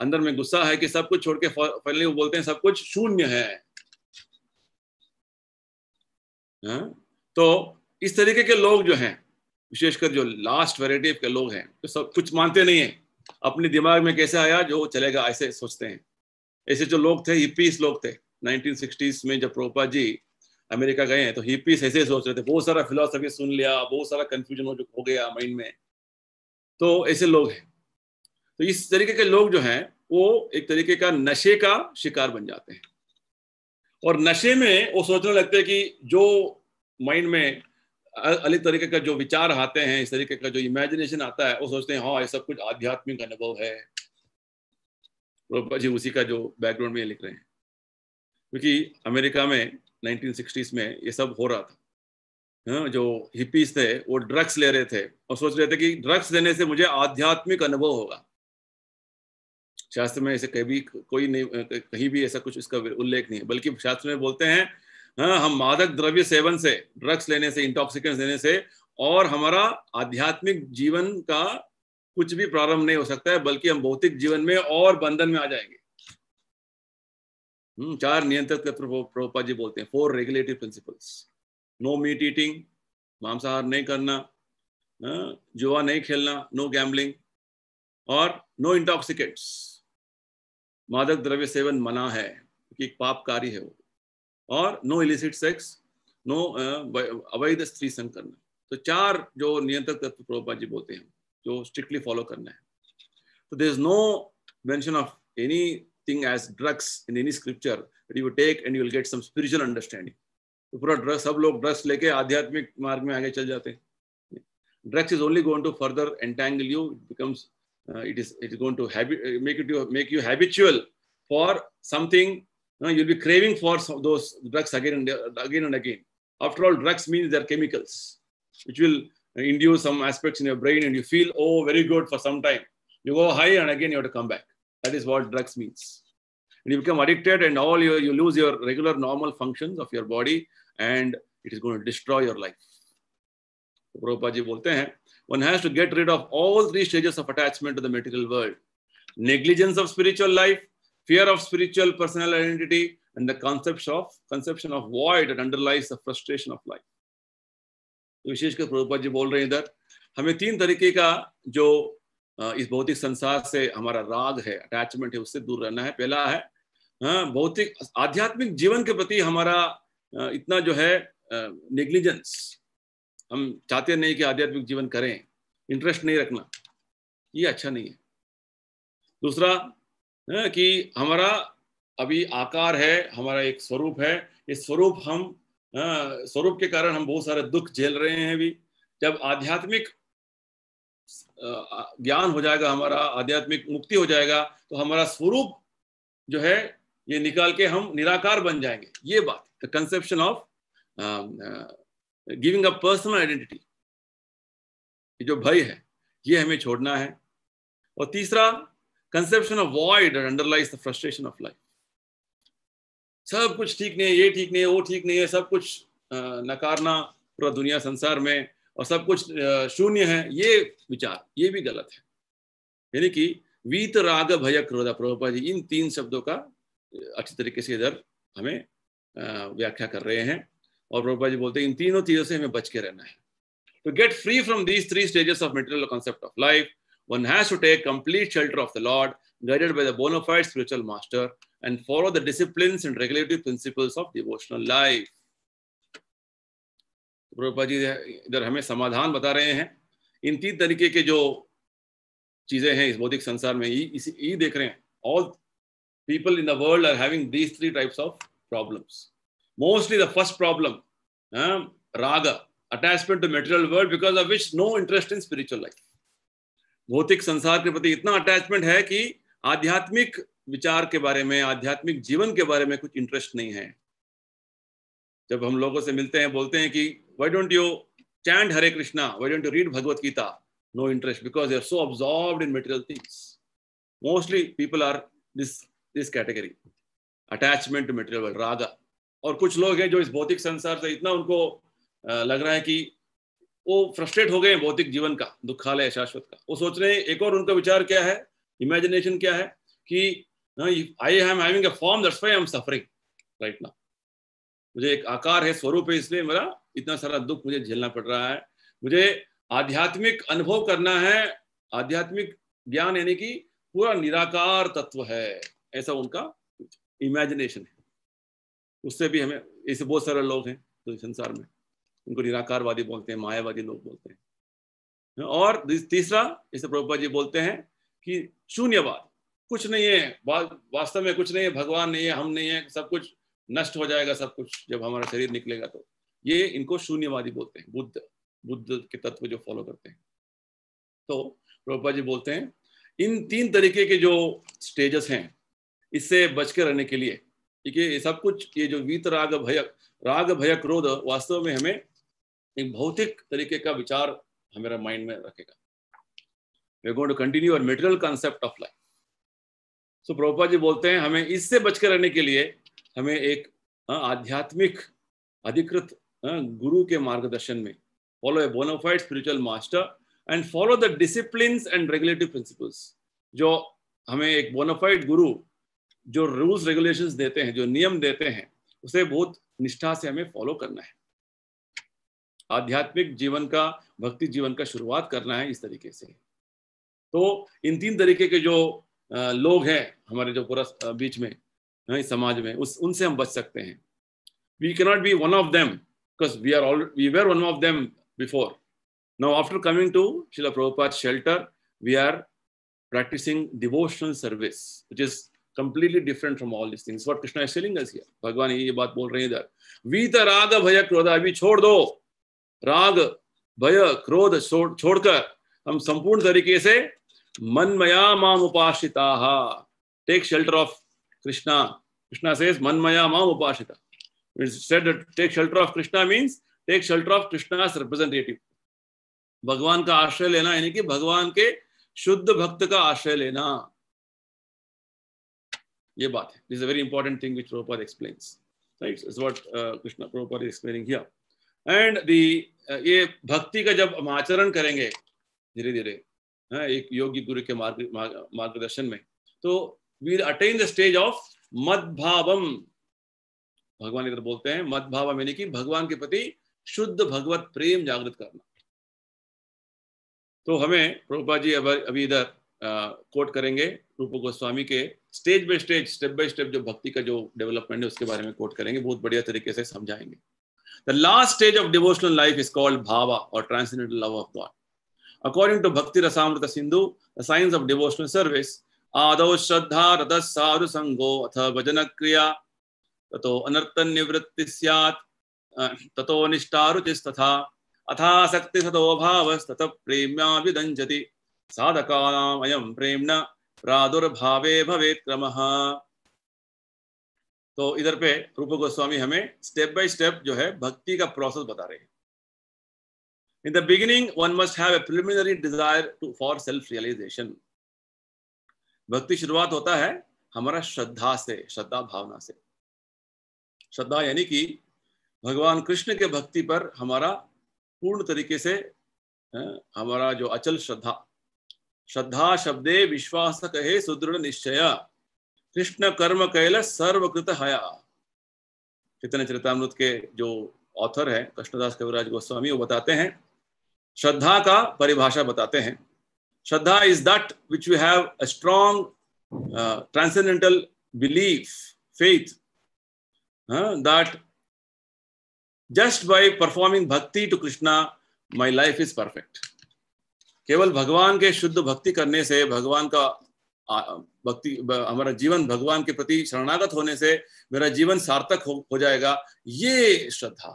अंदर में गुस्सा है कि सब कुछ छोड़ के फाइनली वो बोलते हैं सब कुछ शून्य है हा? तो इस तरीके के लोग जो हैं विशेषकर जो लास्ट वेरेटिव के लोग हैं जो सब कुछ मानते नहीं है अपने दिमाग में कैसे आया जो चलेगा ऐसे सोचते हैं ऐसे जो लोग थे हिप्पीस लोग थे 1960s में जब प्रोपा जी अमेरिका गए हैं तो हिप्पीस ऐसे सोच रहे थे बहुत सारा फिलोसफी सुन लिया बहुत सारा कन्फ्यूजन हो गया माइंड में तो ऐसे लोग हैं तो इस तरीके के लोग जो हैं वो एक तरीके का नशे का शिकार बन जाते हैं और नशे में वो सोचने लगते हैं कि जो माइंड में अलग तरीके का जो विचार आते हैं इस तरीके का जो इमेजिनेशन आता है वो सोचते हैं हाँ ये सब कुछ आध्यात्मिक अनुभव है जी उसी का जो बैकग्राउंड में लिख रहे हैं क्योंकि अमेरिका में 1960s में ये सब हो रहा था हाँ जो हिप्पीज थे वो ड्रग्स ले रहे थे और सोच रहे थे कि ड्रग्स लेने से मुझे आध्यात्मिक अनुभव होगा शास्त्र में ऐसे कभी कोई नहीं कहीं भी ऐसा कुछ इसका उल्लेख नहीं है बल्कि शास्त्र में बोलते हैं हाँ हम मादक द्रव्य सेवन से ड्रग्स लेने से इंटॉक्सिकेंट्स लेने से और हमारा आध्यात्मिक जीवन का कुछ भी प्रारंभ नहीं हो सकता है बल्कि हम भौतिक जीवन में और बंधन में आ जाएंगे हम्म, चार नियंत्रक तत्व प्रोपा जी बोलते हैं four regulative principles no meat eating मांसाहार नहीं करना हाँ, जुआ नहीं खेलना नो गैम्बलिंग और नो इंटॉक्सिकेट्स मादक द्रव्य सेवन मना है क्योंकि पापकारी है वो और नो इलिसिट सेक्स नो अवैध स्त्री संग करना तो चार जो नियंत्रक तत्व प्रोपा जी बोलते हैं जो स्ट्रिक्टली फॉलो करना है तो there is no mention of anything as drugs in any scripture you take and you will get some spiritual understanding. तो पूरा ड्रग सब लोग ड्रग्स लेके आध्यात्मिक मार्ग में आगे चल जाते हैं drugs is only going to further entangle you it becomes uh, it is it is going to habi- uh, make it make you habitual for something. You will be craving for some, those drugs again and again and again. After all, drugs means they're chemicals, which will uh, induce some aspects in your brain, and you feel oh very good for some time. You go high, and again you have to come back. That is what drugs means. And you become addicted, and all your you lose your regular normal functions of your body, and it is going to destroy your life. Prabhupada ji बोलते हैं one has to get rid of all three stages of attachment to the material world negligence of spiritual life, fear of spiritual personal identity, and the conception of, conception of void that underlies the frustration of life. विशेषकर प्रभुपाद जी बोल रहे हैं इधर हमें तीन तरीके का जो इस भौतिक संसार से हमारा राग है अटैचमेंट है उससे दूर रहना है पहला है भौतिक आध्यात्मिक जीवन के प्रति हमारा इतना जो है नेग्लिजेंस हम चाहते नहीं कि आध्यात्मिक जीवन करें इंटरेस्ट नहीं रखना ये अच्छा नहीं है दूसरा है हाँ, कि हमारा अभी आकार है हमारा एक स्वरूप है ये स्वरूप हम हाँ, स्वरूप के कारण हम बहुत सारे दुख झेल रहे हैं अभी जब आध्यात्मिक ज्ञान हो जाएगा हमारा आध्यात्मिक मुक्ति हो जाएगा तो हमारा स्वरूप जो है ये निकाल के हम निराकार बन जाएंगे ये बात the conception of giving a personal identity ये जो भय है ये हमें छोड़ना है और तीसरा conception of void underlies the frustration of life सब कुछ ठीक नहीं है ये ठीक नहीं है वो ठीक नहीं है सब कुछ नकारना पूरा दुनिया संसार में और सब कुछ शून्य है ये विचार ये भी गलत है यानी कि वीत राग भय क्रोधा प्रभुपा जी इन तीन शब्दों का अच्छी तरीके से इधर हमें व्याख्या कर रहे हैं और प्रभुपा जी बोलते हैं इन तीनों चीजों से हमें बच के रहना है to get free from these three stages of material concept of life, one has to take complete shelter of the Lord, guided by the bona fide spiritual master, and follow the disciplines and regulative principles of devotional life. Prabhupada जी इधर हमें समाधान बता रहे हैं इन तीन तरीके के जो चीजें हैं इस बौद्धिक संसार में ये देख रहे हैं all people in the world are having these three types of problems mostly the first problem, um, raga, attachment to material world because of which no interest in spiritual life. भौतिक संसार के प्रति इतना अटैचमेंट है कि आध्यात्मिक विचार के बारे में आध्यात्मिक जीवन के बारे में कुछ इंटरेस्ट नहीं है जब हम लोगों से मिलते हैं बोलते हैं कि why don't you chant Hare Krishna why don't you read Bhagavad Gita no interest because you are so absorb in material things mostly people are this this category attachment to material world raga और कुछ लोग हैं जो इस भौतिक संसार से इतना उनको लग रहा है कि वो फ्रस्ट्रेट हो गए भौतिक जीवन का दुखालय शाश्वत का वो सोच रहे हैं एक और उनका विचार क्या है इमेजिनेशन क्या है कि I am having a form that's why I am suffering right now मुझे एक आकार है स्वरूप है इसलिए मेरा इतना सारा दुख मुझे झेलना पड़ रहा है मुझे आध्यात्मिक अनुभव करना है आध्यात्मिक ज्ञान यानी कि पूरा निराकार तत्व है ऐसा उनका इमेजिनेशन है उससे भी हमें ऐसे बहुत सारे लोग हैं तो संसार में उनको निराकारवादी बोलते हैं मायावादी लोग बोलते हैं और तीसरा जैसे प्रभुपा जी बोलते हैं कि शून्यवाद कुछ नहीं है वा, वास्तव में कुछ नहीं है भगवान नहीं है हम नहीं है सब कुछ नष्ट हो जाएगा सब कुछ जब हमारा शरीर निकलेगा तो ये इनको शून्यवादी बोलते हैं बुद्ध बुद्ध के तत्व जो फॉलो करते हैं तो प्रभुपा जी बोलते हैं इन तीन तरीके के जो स्टेजेस हैं इससे बच के रहने के लिए ठीक है ये सब कुछ ये जो वीत राग भय राग भय क्रोध वास्तव में हमें एक भौतिक तरीके का विचार हमारा माइंड में रखेगा we going to continue our material concept of life so Prabhupada ji बोलते हैं हमें इससे बचकर रहने के लिए हमें एक हाँ, आध्यात्मिक अधिकृत हाँ, गुरु के मार्गदर्शन में follow a bona fide spiritual master and follow the discipline and regulative principles जो हमें एक बोनोफाइड गुरु जो रूल्स रेगुलेशन देते हैं जो नियम देते हैं उसे बहुत निष्ठा से हमें फॉलो करना है आध्यात्मिक जीवन का भक्ति जीवन का शुरुआत करना है इस तरीके से तो इन तीन तरीके के जो लोग हैं हमारे जो पूरा बीच में नहीं समाज में उस उनसे हम बच सकते हैं we cannot be one of them because we are all we were one of them before now after coming to Shrila Prabhupada shelter we are practicing devotional service which is completely different from all these things. What Krishna is telling us here. Bhagwan ये बात बोल रहे हैं इधर. वीत राग भय क्रोध अभी छोड़ दो. राग भय क्रोध छोड़ छोड़कर हम संपूर्ण तरीके से मनमया माम उपासिता take shelter of Krishna Krishna says manmaya mam upashita it's said that take shelter of krishna means take shelter of krishna's representative भगवान का आश्रय लेना यानी कि भगवान के शुद्ध भक्त का आश्रय लेना ये बात है this a very important thing which Prabhupada explains right is what Krishna Prabhupada is explaining here and the ये भक्ति का जब हम आचरण करेंगे धीरे धीरे हाँ, एक योगी गुरु के मार्ग मार्गदर्शन में तो we'll attain the stage of मदभावम भगवान इधर बोलते हैं मदभावम यानी कि भगवान के प्रति शुद्ध भगवत प्रेम जागृत करना तो हमें प्रोपा जी अभी इधर कोट करेंगे रूप गोस्वामी के stage by stage step by step जो भक्ति का जो डेवलपमेंट है उसके बारे में कोट करेंगे बहुत बढ़िया तरीके से समझाएंगे the last stage of devotional life is called bhava और transcendental love of God according to Bhakti Rasamrita Sindhu the science of devotional service आदौ श्रद्धा रथ सारु संगो अथ भजन क्रिया ततो अनर्थ निवृत्ति सैत् ततो निष्ठारुचिस्तथा अथा अथासक्ति सतो भावस्तत प्रेम्या विदंजति साधका प्रेम न प्रादुर्भावे भवे क्रम तो इधर पे रूप गोस्वामी हमें स्टेप बाय स्टेप जो है भक्ति का प्रोसेस बता रहे हैं the beginning beginning, one must have a preliminary desire to, for self भक्ति शुरुआत होता है हमारा श्रद्धा से श्रद्धा भावना से श्रद्धा यानी कि भगवान कृष्ण के भक्ति पर हमारा पूर्ण तरीके से हाँ, हमारा जो अचल श्रद्धा श्रद्धा शब्दे विश्वास कहे सुदृढ़ निश्चय कृष्ण कर्म कैल सर्वकृत हया चैतन्य चरितमृत के जो ऑथर है कृष्णदास कविराज गोस्वामी वो बताते हैं श्रद्धा का परिभाषा बताते हैं shraddha is that which you have a strong transcendental belief faith that just by performing bhakti to Krishna my life is perfect केवल भगवान के शुद्ध भक्ति करने से भगवान का भक्ति हमारा जीवन भगवान के प्रति शरणागत होने से मेरा जीवन सार्थक हो, हो जाएगा ये श्रद्धा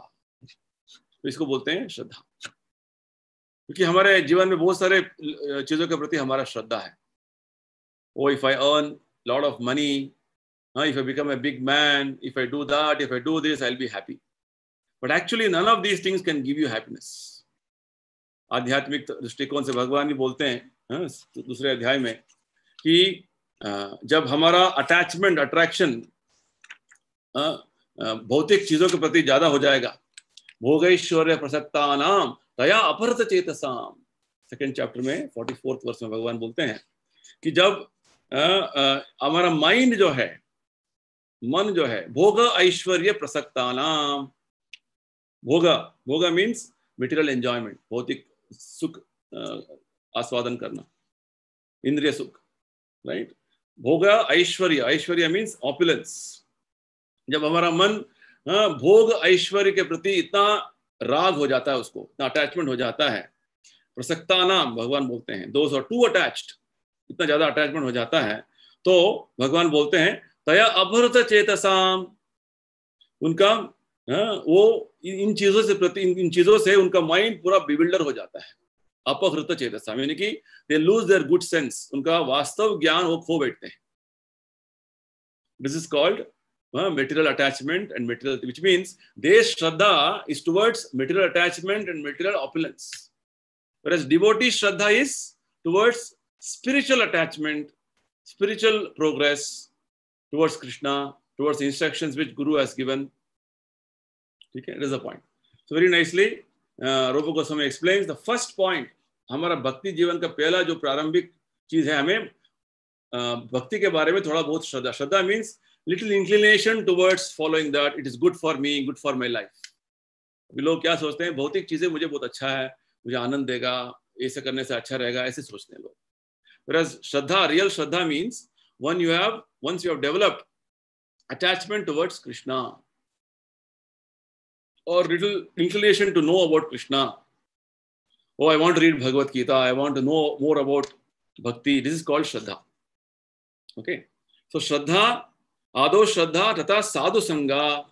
तो इसको बोलते हैं श्रद्धा क्योंकि हमारे जीवन में बहुत सारे चीजों के प्रति हमारा श्रद्धा है oh if I earn lot of money if I become a big man if I do that if I do this I be happy but actually none of these things can give you happiness आध्यात्मिक दृष्टिकोण से भगवान ही बोलते हैं तो दूसरे अध्याय में कि जब हमारा अटैचमेंट अट्रैक्शन भौतिक चीजों के प्रति ज्यादा हो जाएगा भोगेश्वर्य प्रसक्ता नाम तया अपहृत चेतसाम सेकेंड चैप्टर में फोर्टी फोर्थ वर्ष में भगवान बोलते हैं कि जब हमारा माइंड जो है मन जो है भोग ऐश्वर्य प्रसक्ता नाम भोग भोग मीन्स मटेरियल एंजॉयमेंट भौतिक सुख आस्वादन करना इंद्रिय सुख राइट भोग ऐश्वर्य ऐश्वर्य मीन्स ऑपुलेंस जब हमारा मन भोग ऐश्वर्य के प्रति इतना राग हो जाता है उसको इतना अटैचमेंट हो जाता है प्रसक्ता नाम भगवान बोलते हैं दो सौ टू अटैच्ड इतना ज्यादा अटैचमेंट हो जाता है तो भगवान बोलते हैं तया अभृत चेतसाम उनका हाँ, वो इन चीजों से प्रति इन, चीजों से उनका माइंड पूरा बिबिल्डर हो जाता है अपहृत चेतस यानी कि they lose their good sense उनका वास्तव ज्ञान वो खो बैठते हैं this is called material attachment and material which means they shraddha is towards material attachment and material opulence devotee shraddha is towards spiritual attachment spiritual progress towards Krishna towards instruction which guru has given ठीक है it is a point so very nicely Rupa Goswami explain the first point हमारा भक्ति जीवन का पहला जो प्रारंभिक चीज है हमें uh, भक्ति के बारे में थोड़ा बहुत shraddha shraddha means little inclination towards following that it is good for me good for my life लोग क्या सोचते हैं भौतिक चीजें मुझे बहुत अच्छा है मुझे आनंद देगा ऐसे करने से अच्छा रहेगा ऐसे सोचते हैं लोग श्रद्धा real shraddha means one you have once you have developed attachment towards Krishna or little inclination to know about Krishna. Oh, I want to read Bhagavad Gita. I want to know more about bhakti. This is called Shraddha. Okay. So Shraddha, Ado Shraddha, Tata Sadhu Sangha.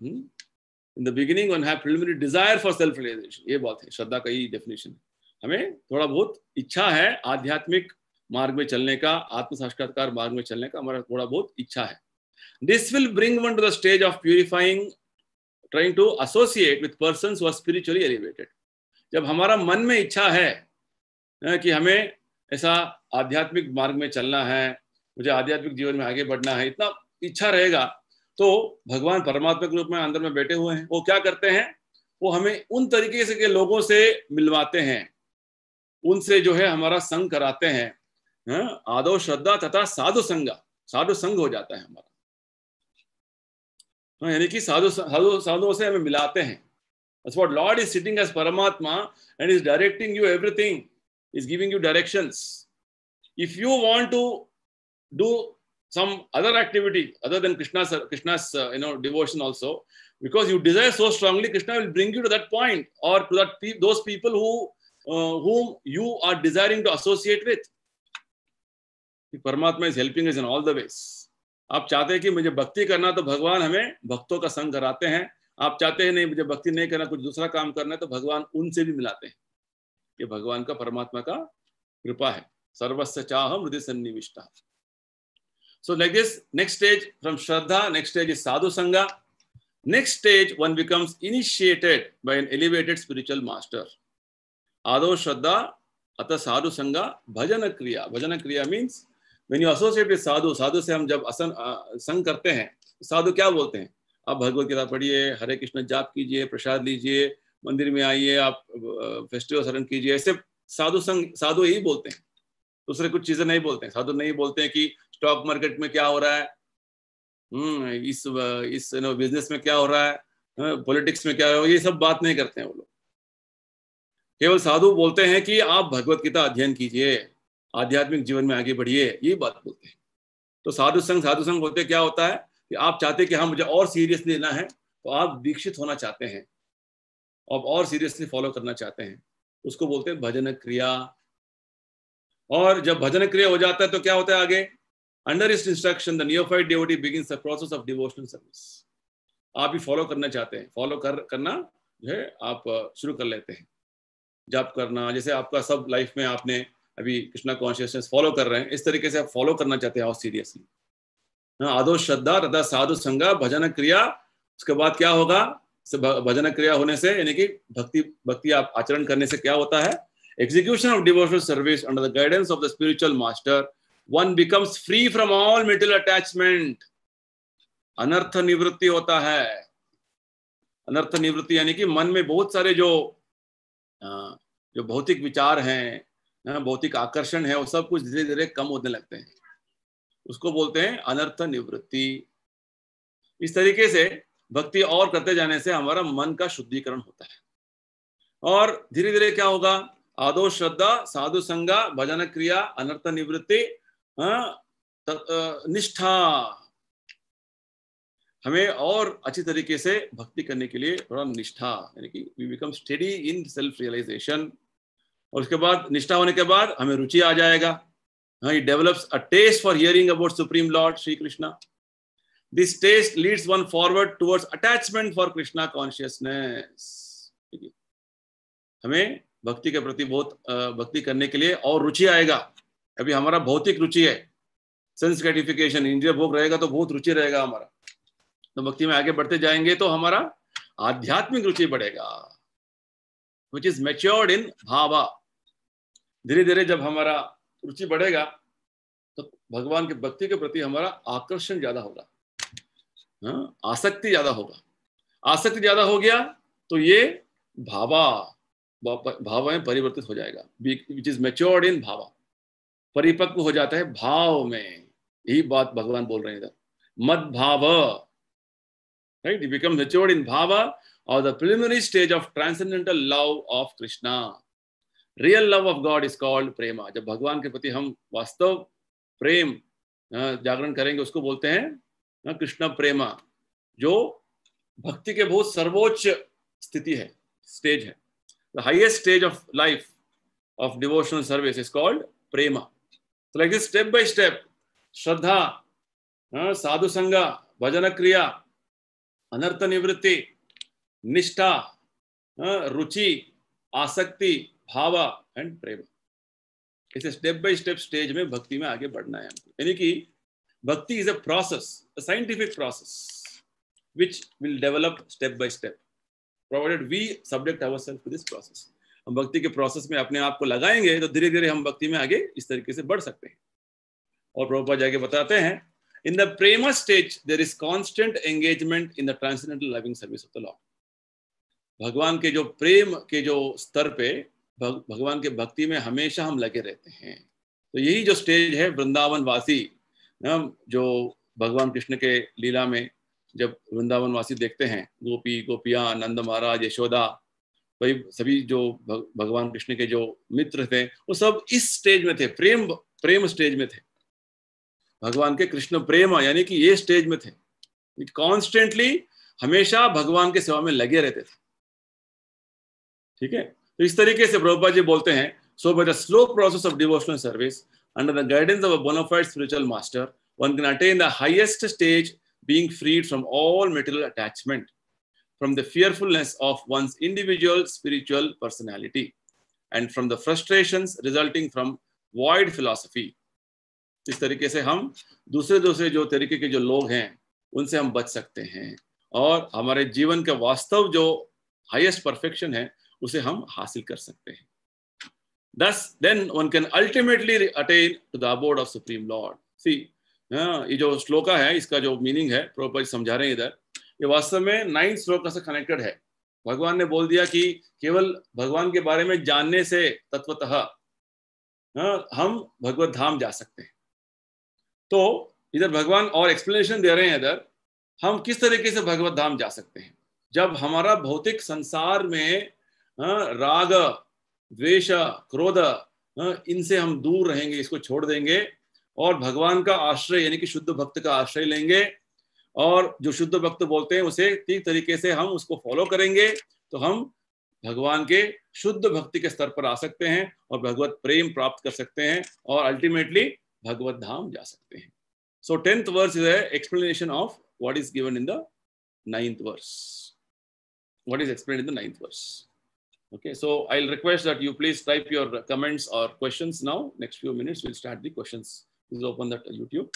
in the beginning one have preliminary desire for self realization ye baat hai shraddha ka hi definition definition हमें थोड़ा बहुत इच्छा है आध्यात्मिक मार्ग में चलने का आत्म साक्षात्कार मार्ग में चलने का हमारा थोड़ा बहुत इच्छा है this will bring one to the stage of purifying trying to associate with person who spiritually elevated जब हमारा मन में इच्छा है कि हमें ऐसा आध्यात्मिक मार्ग में चलना है मुझे आध्यात्मिक जीवन में आगे बढ़ना है इतना इच्छा रहेगा तो भगवान परमात्मा के रूप में अंदर में बैठे हुए हैं वो क्या करते हैं वो हमें उन तरीके से के लोगों से मिलवाते हैं उनसे जो है हमारा संग कराते हैं हाँ, आदो श्रद्धा तथा साधु संग साधु संग हो जाता है हमारा तो यानी कि साधु साधु साधुओं से हमें मिलाते हैं That's what Lord is sitting as Paramatma and is directing you everything, is giving you directions. If you want to do some other activity other than Krishna's, Krishna's uh, you know, devotion also, because you desire so strongly, Krishna will bring you to that point or to that pe- those people who uh, whom you are desiring to associate with. The Paramatma is helping us in all the ways. आप चाहते हैं कि मुझे भक्ति करना तो भगवान हमें भक्तों का संग कराते हैं आप चाहते हैं नहीं मुझे भक्ति नहीं करना कुछ दूसरा काम करना है तो भगवान उनसे भी मिलाते हैं ये भगवान का परमात्मा का कृपा है सर्वस्व चाह हृदय सन्निविष्टा so like this next stage from shraddha next stage is sadhu sanga next stage one becomes initiated by an elevated spiritual master आदो श्रद्धा अतः साधु संगा भजन क्रिया bhajan kriya means when you associate with sadhu साधु से हम जब असन संग करते हैं साधु क्या बोलते हैं आप भगवत गीता पढ़िए हरे कृष्ण जाप कीजिए प्रसाद लीजिए मंदिर में आइए आप फेस्टिवल शरण कीजिए ऐसे साधु संग साधु यही बोलते हैं दूसरे कुछ चीजें नहीं बोलते हैं साधु नहीं बोलते हैं कि स्टॉक मार्केट में क्या हो रहा है हम्म, इस इस नो बिजनेस में क्या हो रहा है पॉलिटिक्स हाँ, में क्या हो रहा है ये सब बात नहीं करते हैं वो लोग केवल साधु बोलते हैं कि आप भगवत गीता अध्ययन कीजिए आध्यात्मिक जीवन में आगे बढ़िए ये बात बोलते हैं तो साधु संघ साधु संघ होते क्या होता है कि आप चाहते कि हाँ मुझे और सीरियस लेना है तो आप दीक्षित होना चाहते हैं और, और सीरियसली फॉलो करना चाहते हैं उसको बोलते हैं भजन क्रिया और जब भजन क्रिया हो जाता है तो क्या होता है आगे under his instruction the neophyte devotee begins the process of devotional service आप भी फॉलो करना चाहते हैं फॉलो कर करना जो है आप शुरू कर लेते हैं जब करना जैसे आपका सब लाइफ में आपने अभी कृष्णा कॉन्शियसनेस फॉलो कर रहे हैं इस तरीके से आप फॉलो करना चाहते हैं हाउ सीरियसली आदो श्रद्धा रदा साधु संगा भजन क्रिया उसके बाद क्या होगा भजन क्रिया होने से यानी कि भक्ति भक्ति आप आचरण करने से क्या होता है execution of devotional service under the guidance of the spiritual master one becomes free from all material attachment अनर्थ निवृत्ति होता है अनर्थ निवृत्ति यानी कि मन में बहुत सारे जो जो भौतिक विचार हैं भौतिक आकर्षण है वो सब कुछ धीरे धीरे कम होने लगते हैं उसको बोलते हैं अनर्थ निवृत्ति इस तरीके से भक्ति और करते जाने से हमारा मन का शुद्धिकरण होता है और धीरे धीरे क्या होगा आदो श्रद्धा साधु संगा भजन क्रिया अनर्थ निवृत्ति हाँ, निष्ठा हमें और अच्छी तरीके से भक्ति करने के लिए थोड़ा निष्ठा यानी कि we become steady in self realization और उसके बाद निष्ठा होने के बाद हमें रुचि आ जाएगा हाँ develops a taste for hearing about supreme lord Shri Krishna this taste leads one forward towards attachment for Krishna consciousness हमें भक्ति के प्रति बहुत भक्ति करने के लिए और रुचि आएगा अभी हमारा भौतिक रुचि है सेंस ग्रेटिफिकेशन इंद्रिय भोग रहेगा तो बहुत रुचि रहेगा हमारा तो भक्ति में आगे बढ़ते जाएंगे तो हमारा आध्यात्मिक रुचि बढ़ेगा विच इज मेच्योर्ड इन भावा धीरे धीरे जब हमारा रुचि बढ़ेगा तो भगवान के भक्ति के प्रति हमारा आकर्षण ज्यादा होगा हाँ, आसक्ति ज्यादा होगा आसक्ति ज्यादा हो गया तो ये भावा भाव में परिवर्तित हो जाएगा विच इज मेच्योर्ड इन भावा परिपक्व हो जाता है भाव में यही बात भगवान बोल रहे हैं मत भाव right become matured in bhava और the preliminary stage of transcendental love of Krishna real love of God is called prema जब भगवान के प्रति हम वास्तव प्रेम जागरण करेंगे उसको बोलते हैं कृष्ण प्रेमा जो भक्ति के बहुत सर्वोच्च स्थिति है स्टेज है the highest stage of life of devotional service is called prema तो like step by step shraddha sadhu sang bhajan क्रिया अनर्थ निवृत्ति निष्ठा रुचि आसक्ति भावा एंड प्रेम इसे स्टेप बाय स्टेप स्टेज में भक्ति में आगे बढ़ना है हमको यानी कि bhakti is a process a scientific process which will develop step by step provided we subject our self this process हम भक्ति के प्रोसेस में अपने आप को लगाएंगे तो धीरे धीरे हम भक्ति में आगे इस तरीके से बढ़ सकते हैं और प्रभुपा जाके बताते हैं in the prema stage there is constant engagement in the transcendental loving service of the lord भगवान के जो प्रेम के जो स्तर पे भगवान के भक्ति में हमेशा हम लगे रहते हैं तो यही जो स्टेज है वृंदावन वासी जो भगवान कृष्ण के लीला में जब वृंदावन वासी देखते हैं गोपी गोपिया नंद महाराज यशोदा भाई सभी जो भगवान कृष्ण के जो मित्र थे वो सब इस स्टेज में थे प्रेम प्रेम स्टेज में थे भगवान के कृष्ण प्रेम यानी कि ये स्टेज में थे कॉन्स्टेंटली हमेशा भगवान के सेवा में लगे रहते थे ठीक है तो इस तरीके से प्रभुपा जी बोलते हैं so but the slow process of devotional service under the guidance of a bona fide spiritual master one can attain the highest stage being freed from all material attachment from the fearfulness of one's individual spiritual personality and from the frustration resulting from void philosophy इस तरीके से हम दूसरे दूसरे जो तरीके के जो लोग हैं उनसे हम बच सकते हैं और हमारे जीवन का वास्तव जो हाइएस्ट परफेक्शन है उसे हम हासिल कर सकते हैं thus then one can ultimately attain to the abode of supreme lord see ये जो श्लोका है इसका जो मीनिंग है प्रॉपर समझा रहे हैं इधर ये वास्तव में नाइन्थ श्लोका से कनेक्टेड है भगवान ने बोल दिया कि केवल भगवान के बारे में जानने से तत्वतः हाँ, हम भगवत धाम जा सकते हैं तो इधर भगवान और एक्सप्लेनेशन दे रहे हैं इधर हम किस तरीके से भगवत धाम जा सकते हैं जब हमारा भौतिक संसार में हाँ, राग द्वेष क्रोध हाँ, इनसे हम दूर रहेंगे इसको छोड़ देंगे और भगवान का आश्रय यानी कि शुद्ध भक्त का आश्रय लेंगे और जो शुद्ध भक्त बोलते हैं उसे ठीक तरीके से हम उसको फॉलो करेंगे तो हम भगवान के शुद्ध भक्ति के स्तर पर आ सकते हैं और भगवत प्रेम प्राप्त कर सकते हैं और अल्टीमेटली भगवत धाम जा सकते हैं so tenth verse is explanation of what is given in the ninth verse what is explain in the ninth verse Okay, so I'll request that you please type your comments or questions now. Next few minutes, we'll start the questions. Please open that YouTube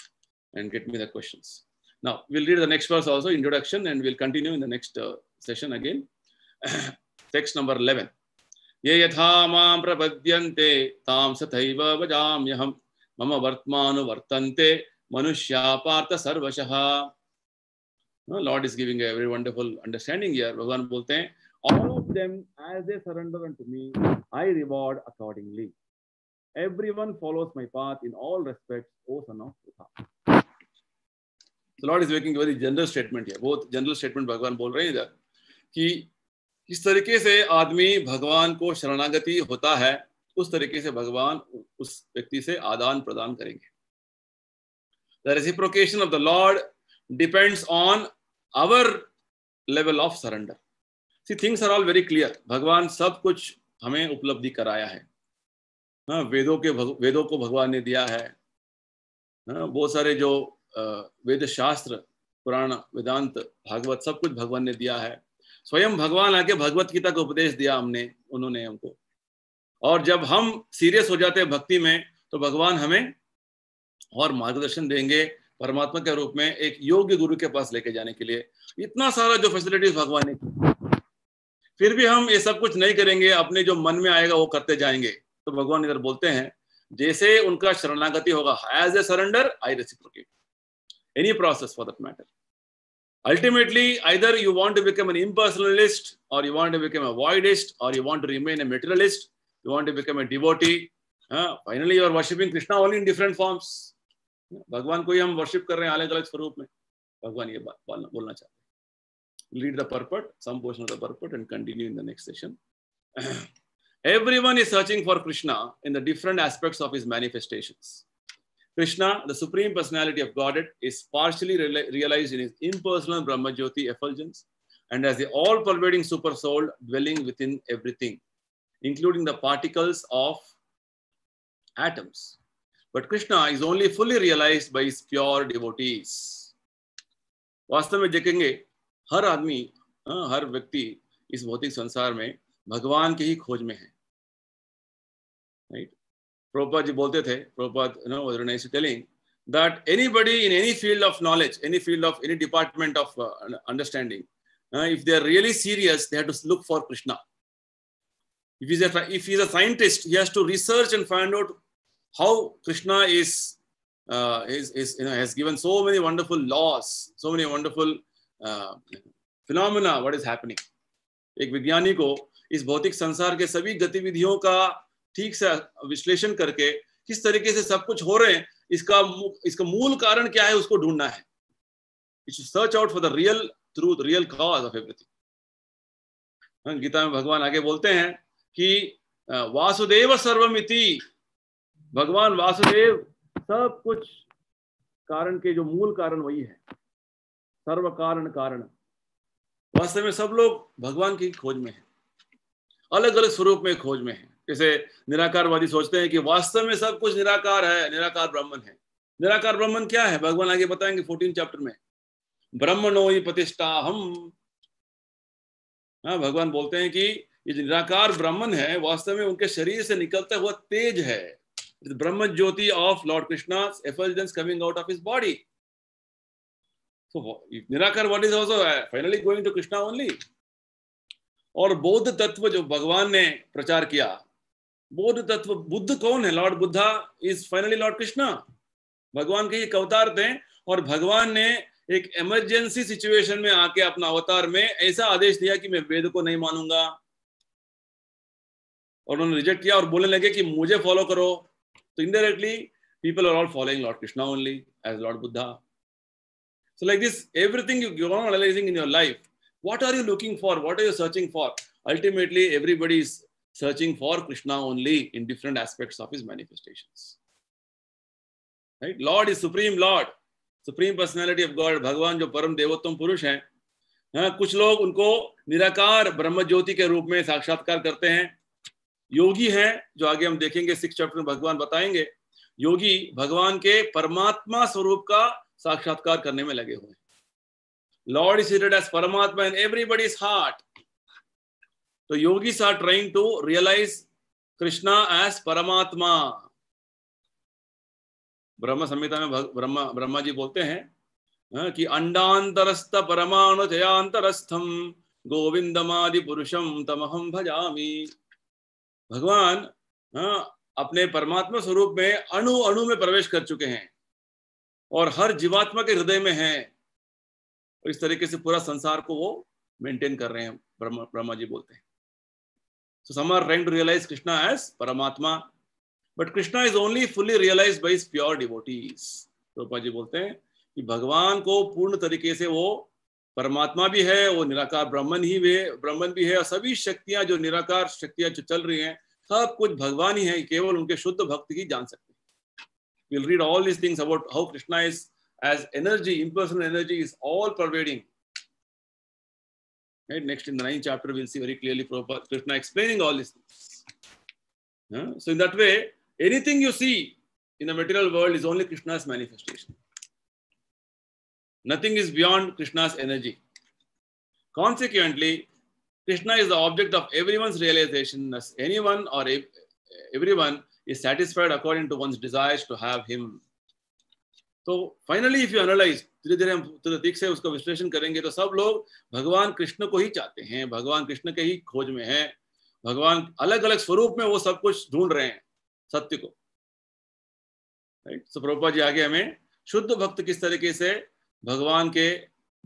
and get me the questions. Now, we'll read the next verse also, introduction, and we'll continue in the next uh, session again. Text number 11. ye ये यथा मां प्रपद्यन्ते तां सथैव भजाम्यहं मम वर्त्मानुवर्तन्ते मनुष्या पार्थ सर्वशः lord is giving a very wonderful understanding here bhagwan bolte hain all of them as they surrender unto me, I reward accordingly. Everyone follows my path in all respects, O son of Utha. The Lord is making a very general statement here. Both general statement भगवान बोल रहे हैं इधर कि किस तरीके से आदमी भगवान को शरणागति होता है उस तरीके से भगवान उस व्यक्ति से आदान प्रदान करेंगे The reciprocation of the Lord depends on our level of surrender. See things are all very clear भगवान सब कुछ हमें उपलब्धि कराया है हाँ वेदों के भग, वेदों को भगवान ने दिया है हाँ बहुत सारे जो वेद शास्त्र पुराण वेदांत भागवत सब कुछ भगवान ने दिया है स्वयं भगवान आके भगवत गीता का उपदेश दिया हमने उन्होंने हमको और जब हम सीरियस हो जाते हैं भक्ति में तो भगवान हमें और मार्गदर्शन देंगे परमात्मा के रूप में एक योग्य गुरु के पास लेके जाने के लिए इतना सारा जो फैसिलिटीज भगवान ने की फिर भी हम ये सब कुछ नहीं करेंगे अपने जो मन में आएगा वो करते जाएंगे तो भगवान इधर बोलते हैं जैसे उनका शरणागति होगा as a surrender I reciprocate any process for that matter ultimately either you want to become an impersonalist or you want to become a voidist or you want to remain a materialist you want to become a devotee finally you are worshipping Krishna only in different forms भगवान को ही हम worship कर रहे हैं अलग अलग स्वरूप में भगवान ये बात बोलना चाहते हैं read the purport, some portion of the purport, and continue in the next session. Everyone is searching for Krishna in the different aspects of his manifestations. Krishna, the Supreme Personality of Godhead, is partially re realized in his impersonal Brahma Jyoti effulgence and as the all pervading super soul dwelling within everything, including the particles of atoms. But Krishna is only fully realized by his pure devotees. हर आदमी हर व्यक्ति इस भौतिक संसार में भगवान के ही खोज में है राइट प्रोपद जी बोलते थे Prabhupad no telling that anybody in any field of knowledge any field of any department of understanding if they are really serious they to look for Krishna if is if is a to research and find out how Krishna is is is you know has given so many wonderful laws so many wonderful phenomena what is happening एक विज्ञानी को इस भौतिक संसार के सभी गतिविधियों का ठीक से विश्लेषण करके किस तरीके से सब कुछ हो रहे हैं इसका इसका मूल कारण क्या है उसको ढूंढना है search out for the real truth real cause of everything Gita में भगवान आगे बोलते हैं कि वासुदेव सर्वमिति भगवान वासुदेव सब कुछ कारण के जो मूल कारण वही है सर्व कारण कारण वास्तव में सब लोग भगवान की खोज में हैं अलग अलग स्वरूप में खोज में हैं जैसे निराकारवादी सोचते हैं कि वास्तव में सब कुछ निराकार है निराकार ब्राह्मण है निराकार ब्राह्मण क्या है भगवान आगे बताएंगे फोर्टीन चैप्टर में ब्रह्मणो ही प्रतिष्ठा हम हाँ भगवान बोलते हैं कि ये निराकार ब्राह्मण है वास्तव में उनके शरीर से निकलता हुआ तेज है brahma jyoti of lord Krishna coming out of his body So if Nirakar what is also uh, finally going to Krishna only. और बौद्ध तत्व जो भगवान ने प्रचार किया बौद्ध तत्व बुद्ध कौन है lord Buddha is finally lord Krishna भगवान के एक अवतार थे और भगवान ने एक इमरजेंसी सिचुएशन में आके अपना अवतार में ऐसा आदेश दिया कि मैं वेद को नहीं मानूंगा और उन्होंने रिजेक्ट किया और बोलने लगे कि मुझे फॉलो करो तो indirectly people are all following lord Krishna only as lord Buddha So like this, everything you, you're analyzing in your life, what are you looking for? What are you searching for? Ultimately, everybody is searching for Krishna only in different aspects of his manifestations. Right? Lord is Supreme Lord. supreme personality of god bhagwan jo param devottam purush hai हाँ, कुछ लोग उनको निराकार ब्रह्म ज्योति के रूप में साक्षात्कार करते हैं योगी हैं जो आगे हम देखेंगे सिक्स चैप्टर में भगवान बताएंगे योगी भगवान के परमात्मा स्वरूप का साक्षात्कार करने में लगे हुए हैं लॉर्ड इज एज परमात्मा इन एवरीबडी हार्ट तो yogi are trying to realize Krishna as Paramatma Brahma संहिता में ब्रह्मा ब्रह्मा जी बोलते हैं हाँ, कि अंडांतरस्थ परमाणु जयांतरस्थम गोविंदमादि पुरुषम तमहम भजामी भगवान हाँ, अपने परमात्मा स्वरूप में अणु अणु में प्रवेश कर चुके हैं और हर जीवात्मा के हृदय में है और तो इस तरीके से पूरा संसार को वो मेंटेन कर रहे हैं ब्रह्मा ब्रह्मा जी बोलते हैं so some are to realize Krishna as Paramatma but Krishna is only fully realize by pure devotees Rupa ji बोलते हैं कि भगवान को पूर्ण तरीके से वो परमात्मा भी है वो निराकार ब्राह्मण ही वे ब्राह्मण भी है और सभी शक्तियां जो निराकार शक्तियां जो चल रही हैं सब कुछ भगवान ही है केवल उनके शुद्ध भक्त ही जान सकते We'll read all these things about how Krishna is as energy, impersonal energy is all pervading. Right? Next in the ninth chapter, we'll see very clearly Prabhupada, Krishna explaining all these things. Yeah? So in that way, anything you see in the material world is only Krishna's manifestation. Nothing is beyond Krishna's energy. Consequently, Krishna is the object of everyone's realization as anyone or everyone is satisfied according to one's desires to have him. तो finally if you analyze धीरे धीरे हम तृतीक तो से उसका विश्लेषण करेंगे तो सब लोग भगवान कृष्ण को ही चाहते हैं भगवान कृष्ण के ही खोज में हैं भगवान अलग अलग स्वरूप में वो सब कुछ ढूंढ रहे हैं सत्य को राइट right? so, जी आगे हमें शुद्ध भक्त किस तरीके से भगवान के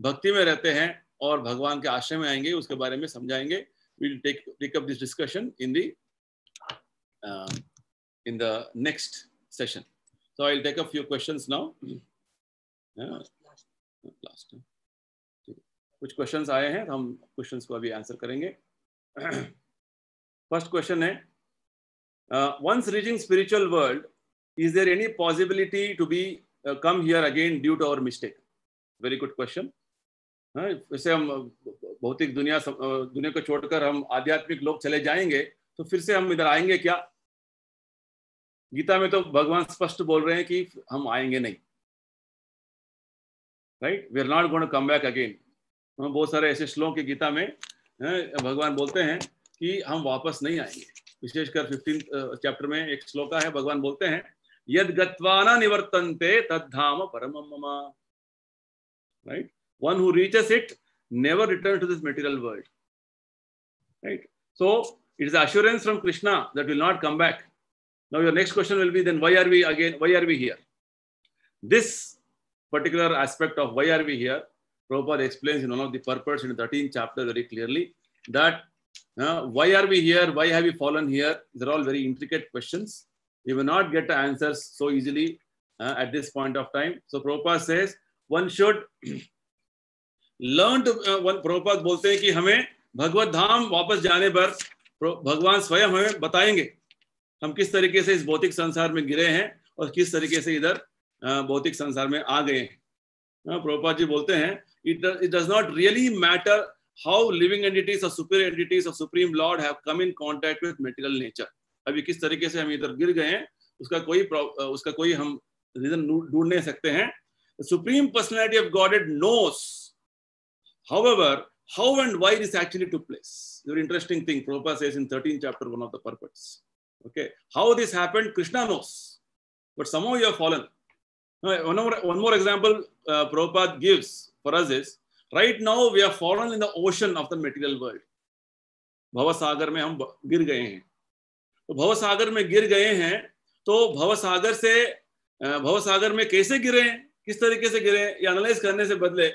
भक्ति में रहते हैं और भगवान के आश्रय में आएंगे उसके बारे में समझाएंगे we'll take, take up this discussion in the uh, in the next session. So I'll take a few questions now. Yeah. Last time. कुछ क्वेश्चंस आए हैं तो हम क्वेश्चंस को अभी आंसर करेंगे फर्स्ट क्वेश्चन है once reaching spiritual world is there any possibility to be come here again due to our mistake very good question वैसे हम uh, भौतिक दुनिया uh, दुनिया को छोड़कर हम आध्यात्मिक लोग चले जाएंगे तो फिर से हम इधर आएंगे क्या गीता में तो भगवान स्पष्ट बोल रहे हैं कि हम आएंगे नहीं right we are not going come back again बहुत सारे ऐसे श्लोक की गीता में भगवान बोलते हैं कि हम वापस नहीं आएंगे विशेषकर फिफ्टीन चैप्टर में एक श्लोका है भगवान बोलते हैं यद गत्वाना निवर्तनते तद धाम परम right one who reaches it never return to this material world right so it is assurance from Krishna that will not come back Now your next question will be then why are we again, why are we here? This particular aspect of why are we here, Prabhupada explains in one of the purpose in the 13th chapter very clearly that uh, why are we here, why have we fallen here? These are all very intricate questions. we will not get the answers so easily uh, at this point of time. So Prabhupada says one should learn to uh, one Prabhupada bolte hain ki hame भगवत धाम वापस जाने पर भगवान स्वयं हमें बताएंगे हम किस तरीके से इस भौतिक संसार में गिरे हैं और किस तरीके से इधर भौतिक संसार में आ गए हैं प्रभुपाद जी बोलते हैं it it does not really matter how living entities or super entities or supreme lord have come in contact with material nature अभी किस तरीके से हम इधर गिर गए हैं उसका कोई उसका कोई हम रीजन ढूंढ नहीं सकते हैं supreme personality of God it knows however how and why this actually took place very interesting thing prabhupada says in 13 chapter one of the purports Okay, how this happened, Krishna knows, but somehow you have fallen. One more, one more example uh, Prabhupada gives for us is right now we are fallen in the ocean of the material world. भवसागर में हम गिर गए हैं तो भवसागर में गिर गए हैं तो भवसागर से भवसागर में कैसे गिरे किस तरीके से गिरे ये एनालाइज करने से बदले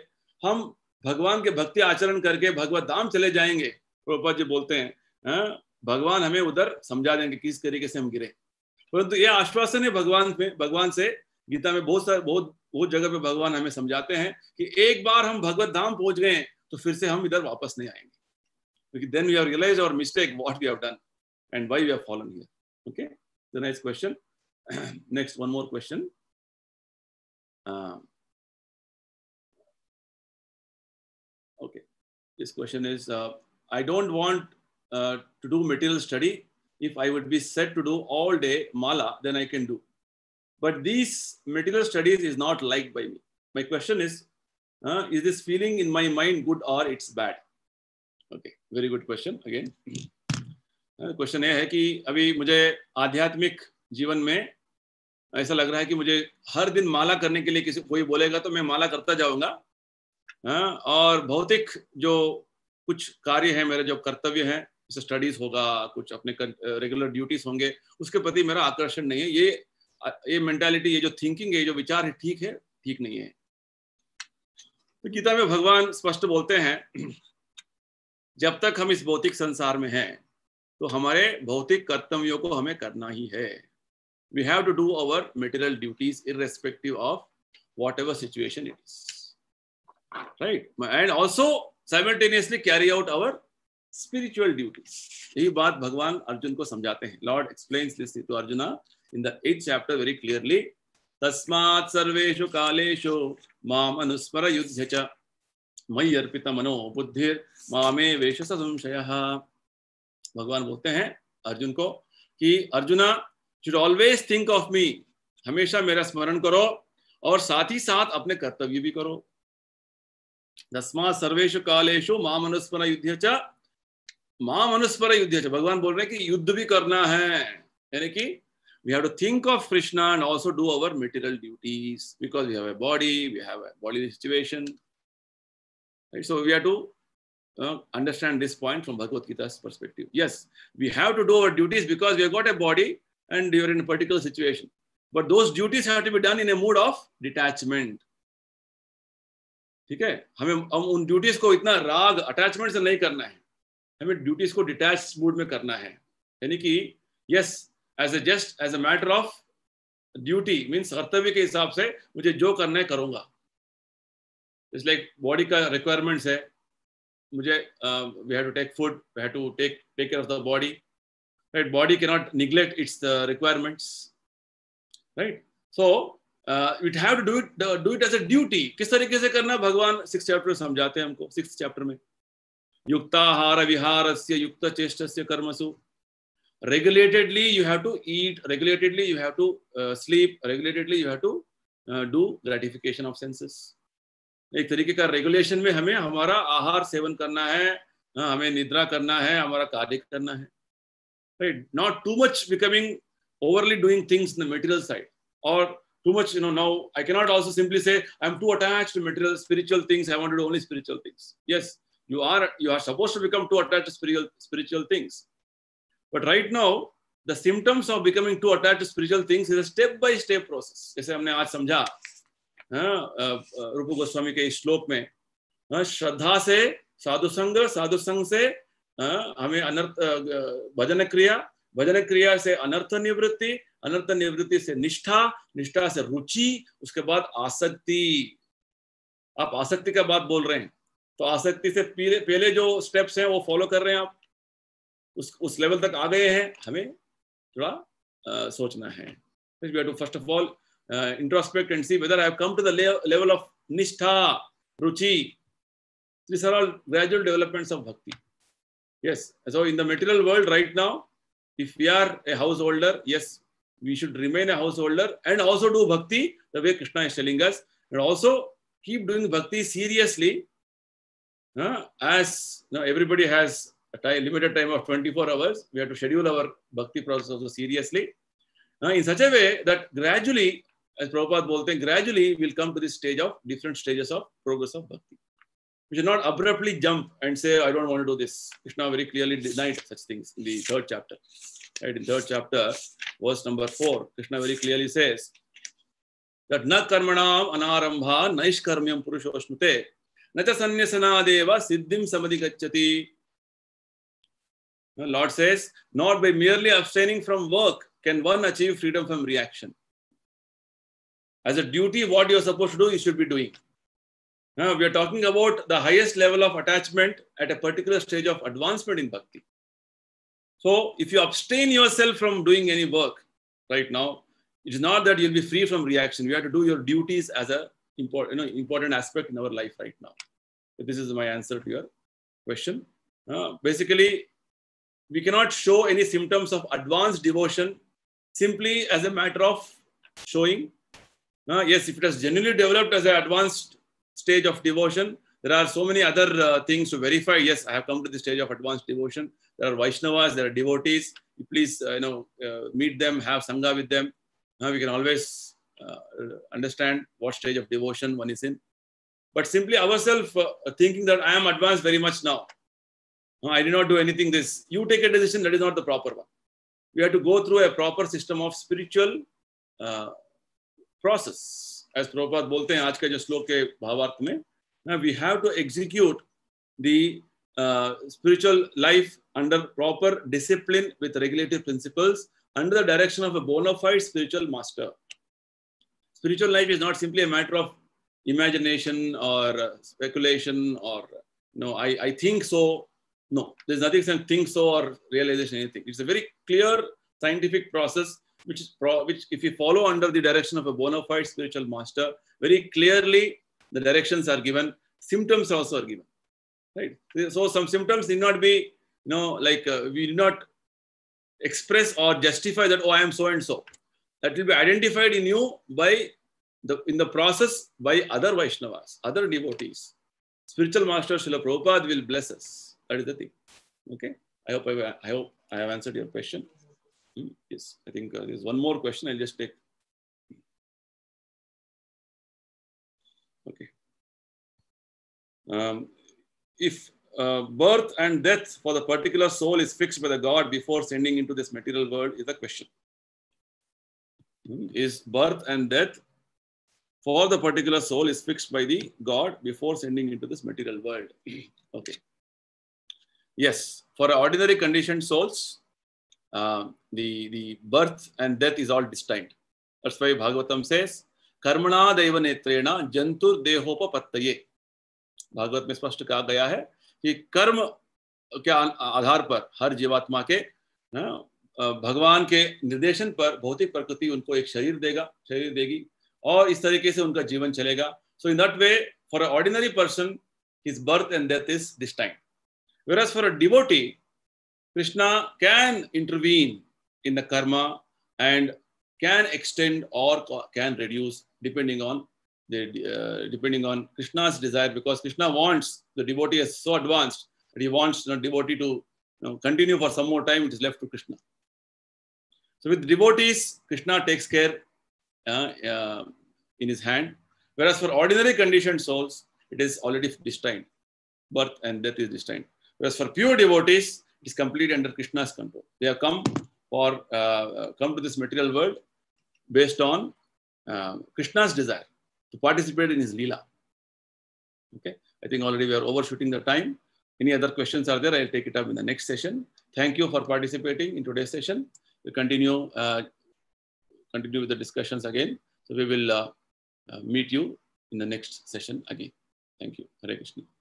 हम भगवान के भक्ति आचरण करके भगवत धाम चले जाएंगे प्रभुपा जी बोलते हैं भगवान हमें उधर समझा देंगे किस तरीके से हम गिरे परंतु यह आश्वासन है भगवान में भगवान से गीता में बहुत सारे बहुत बहुत जगह पे भगवान हमें समझाते हैं कि एक बार हम भगवत धाम पहुंच गए तो फिर से हम इधर वापस नहीं आएंगे क्योंकि then we are realize our mistake what we have done and why we have fallen here okay the next question next one more question okay this question is I don't want to do material study. If I would be set to do all day mala, then I can do. But these material studies is not liked by me. My question is, uh, is this feeling in my mind good or it's bad? Okay, very good question again. Question ये है कि अभी मुझे आध्यात्मिक जीवन में ऐसा लग रहा है कि मुझे हर दिन माला करने के लिए किसी कोई बोलेगा तो मैं माला करता जाऊंगा और भौतिक जो कुछ कार्य है मेरे जो कर्तव्य हैं जैसे स्टडीज होगा कुछ अपने रेगुलर ड्यूटीज होंगे उसके प्रति मेरा आकर्षण नहीं है ये ये मेंटालिटी ये जो थिंकिंग है जो विचार है ठीक है ठीक नहीं है तो गीता में भगवान स्पष्ट बोलते हैं जब तक हम इस भौतिक संसार में हैं तो हमारे भौतिक कर्तव्यों को हमें करना ही है we have to do our material duties in respective of whatever situation it is right and also simultaneously carry out our spiritual duty यही बात भगवान अर्जुन को समझाते हैं lord explains this to Arjun in the eight chapter very clearly तस्मात् सर्वेषु कालेषु माम अनुस्मर युद्ध च मई अर्पित मनो बुद्धि मामे वेश संशय भगवान बोलते हैं अर्जुन को कि Arjuna should always think of me हमेशा मेरा स्मरण करो और साथ ही साथ अपने कर्तव्य भी करो दस्मा सर्वेशु कालेशु माम अनुस्मर युद्ध मां मनुस्पर युद्ध भगवान बोल रहे हैं कि युद्ध भी करना है यानी कि we have to think of Krishna and also do our material duties because we have a body we have body situation so we have to understand this point from Bhagavad Gita perspective yes we have to do our duties because we got a body and you in particular situation but those duties have to be done in a mood of detachment ठीक है हमें हम उन duties को इतना राग attachment से नहीं करना है हमें ड्यूटीज को डिटैच मूड में करना है यानी कि yes as a just as a matter of duty means कर्तव्य के हिसाब से मुझे जो करना है करूंगा इट्स लाइक बॉडी का रिक्वायरमेंट्स है मुझे we have to take food we have to take take care of the body right body के not neglect its requirements right so it have to do it do it as a duty किस तरीके से करना भगवान six chapter में समझाते हैं हमको सिक्स चैप्टर में युक्ताहार विहार से युक्त चेष्ट कर्मसु regulatedly you have to eat regulatedly you have to sleep regulatedly you have to do gratification of senses एक तरीके का रेगुलेशन में हमें हमारा आहार सेवन करना है हाँ, हमें निद्रा करना है हमारा कार्य करना है not too much becoming overly doing things in the material side or too much you know now I cannot also simply say I am too attach to material spiritual things I want to only spiritual things yes you are you are supposed to become too attached to spiritual spiritual things but right now the symptoms of becoming too attached to spiritual things is a step by step process jaise जैसे हमने आज समझा रूप गोस्वामी के इस श्लोक में श्रद्धा से साधु संग साधु संग से हमें अनर्थ भजन क्रिया भजन क्रिया से अनर्थ निवृत्ति अनर्थ निवृत्ति से निष्ठा निष्ठा से रुचि उसके बाद आसक्ति आप आसक्ति का बात बोल रहे हैं तो आसक्ति से पहले जो स्टेप्स हैं वो फॉलो कर रहे हैं आप उस उस लेवल तक आ गए हैं हमें थोड़ा आ, सोचना है first of all introspect and see whether I come to the level of nishtha ruchi gradual developments of bhakti yes so in the material world right now if we are a householder yes we should remain a householder and also do bhakti the way Krishna is telling and also keep doing bhakti seriously Uh, as you now everybody has a time, limited time of 24 hours, we have to schedule our bhakti process also seriously. Uh, in such a way that gradually, as Prabhupada bolte, gradually we'll come to this stage of different stages of progress of bhakti. We should not abruptly jump and say, I don't want to do this. Krishna very clearly denied such things in the third chapter. Right, in third chapter, verse number four, Krishna very clearly says that na karmanam anarambha naishkarmyam purushoshmute न च sannyasanadev siddhim samadhi Lord says, not by merely abstaining from work can one achieve freedom from reaction. As a duty, what you're supposed to do, you should be doing. Now, we are talking about the highest level of attachment at a particular stage of advancement in bhakti. So, if you abstain yourself from doing any work right now, it is not that you'll be free from reaction. You have to do your duties as a important, you know, important aspect in our life right now. So this is my answer to your question. Uh, basically, we cannot show any symptoms of advanced devotion simply as a matter of showing. Uh, yes, if it has genuinely developed as an advanced stage of devotion, there are so many other uh, things to verify. Yes, I have come to the stage of advanced devotion. There are Vaishnavas, there are devotees. please, uh, you know, uh, meet them, have sangha with them. Uh, we can always uh, understand what stage of devotion one is in. But simply ourselves uh, thinking that I am advanced very much now. I did not do anything this. You take a decision that is not the proper one. We have to go through a proper system of spiritual uh, process. As Prabhupada बोलते Now we have to execute the uh, spiritual life under proper discipline with regulative principles under the direction of a bona fide spiritual master spiritual life is not simply a matter of imagination or uh, speculation or no, I, I think so. No, there's nothing saying think so or realization, anything. It's a very clear scientific process, which is pro, which if you follow under the direction of a bona fide spiritual master, very clearly the directions are given, symptoms also are given. Right? So some symptoms need not be, you know, like uh, we do not express or justify that, oh, I am so and so that will be identified in you by the, in the process by other Vaishnavas, other devotees. Spiritual master Srila Prabhupada will bless us. That is the thing. Okay. I hope I, I hope I have answered your question. Hmm? Yes. I think uh, there's one more question. I'll just take. Okay. Um, if uh, birth and death for the particular soul is fixed by the God before sending into this material world is the question. is birth and death for the particular soul is fixed by the God before sending into this material world. okay. Yes, for ordinary conditioned souls, uh, the, the birth and death is all distinct That's why Bhagavatam says, karmana devanetrena jantur जंतुर देहोपत्तये भागवत में स्पष्ट कहा गया है कि कर्म के आधार पर हर जीवात्मा के भगवान के निर्देशन पर भौतिक प्रकृति उनको एक शरीर देगा शरीर देगी और इस तरीके से उनका जीवन चलेगा so in that way for ordinary person his birth and death is destined. Whereas for a devotee, Krishna can intervene in the karma and can extend or can reduce depending on the uh, depending on Krishna's desire because Krishna wants the devotee is so advanced that he wants the devotee to you know, continue for some more time. It is left to Krishna. So with devotees, Krishna takes care uh, uh, in his hand, whereas for ordinary conditioned souls, it is already destined. Birth and death is destined. Whereas for pure devotees, it is completely under Krishna's control. They have come for uh, uh come to this material world based on uh, Krishna's desire to participate in his lila. Okay, I think already we are overshooting the time. Any other questions are there? I'll take it up in the next session. Thank you for participating in today's session we continue uh, continue with the discussions again. So we will uh, uh, meet you in the next session again. Thank you. Hare Krishna.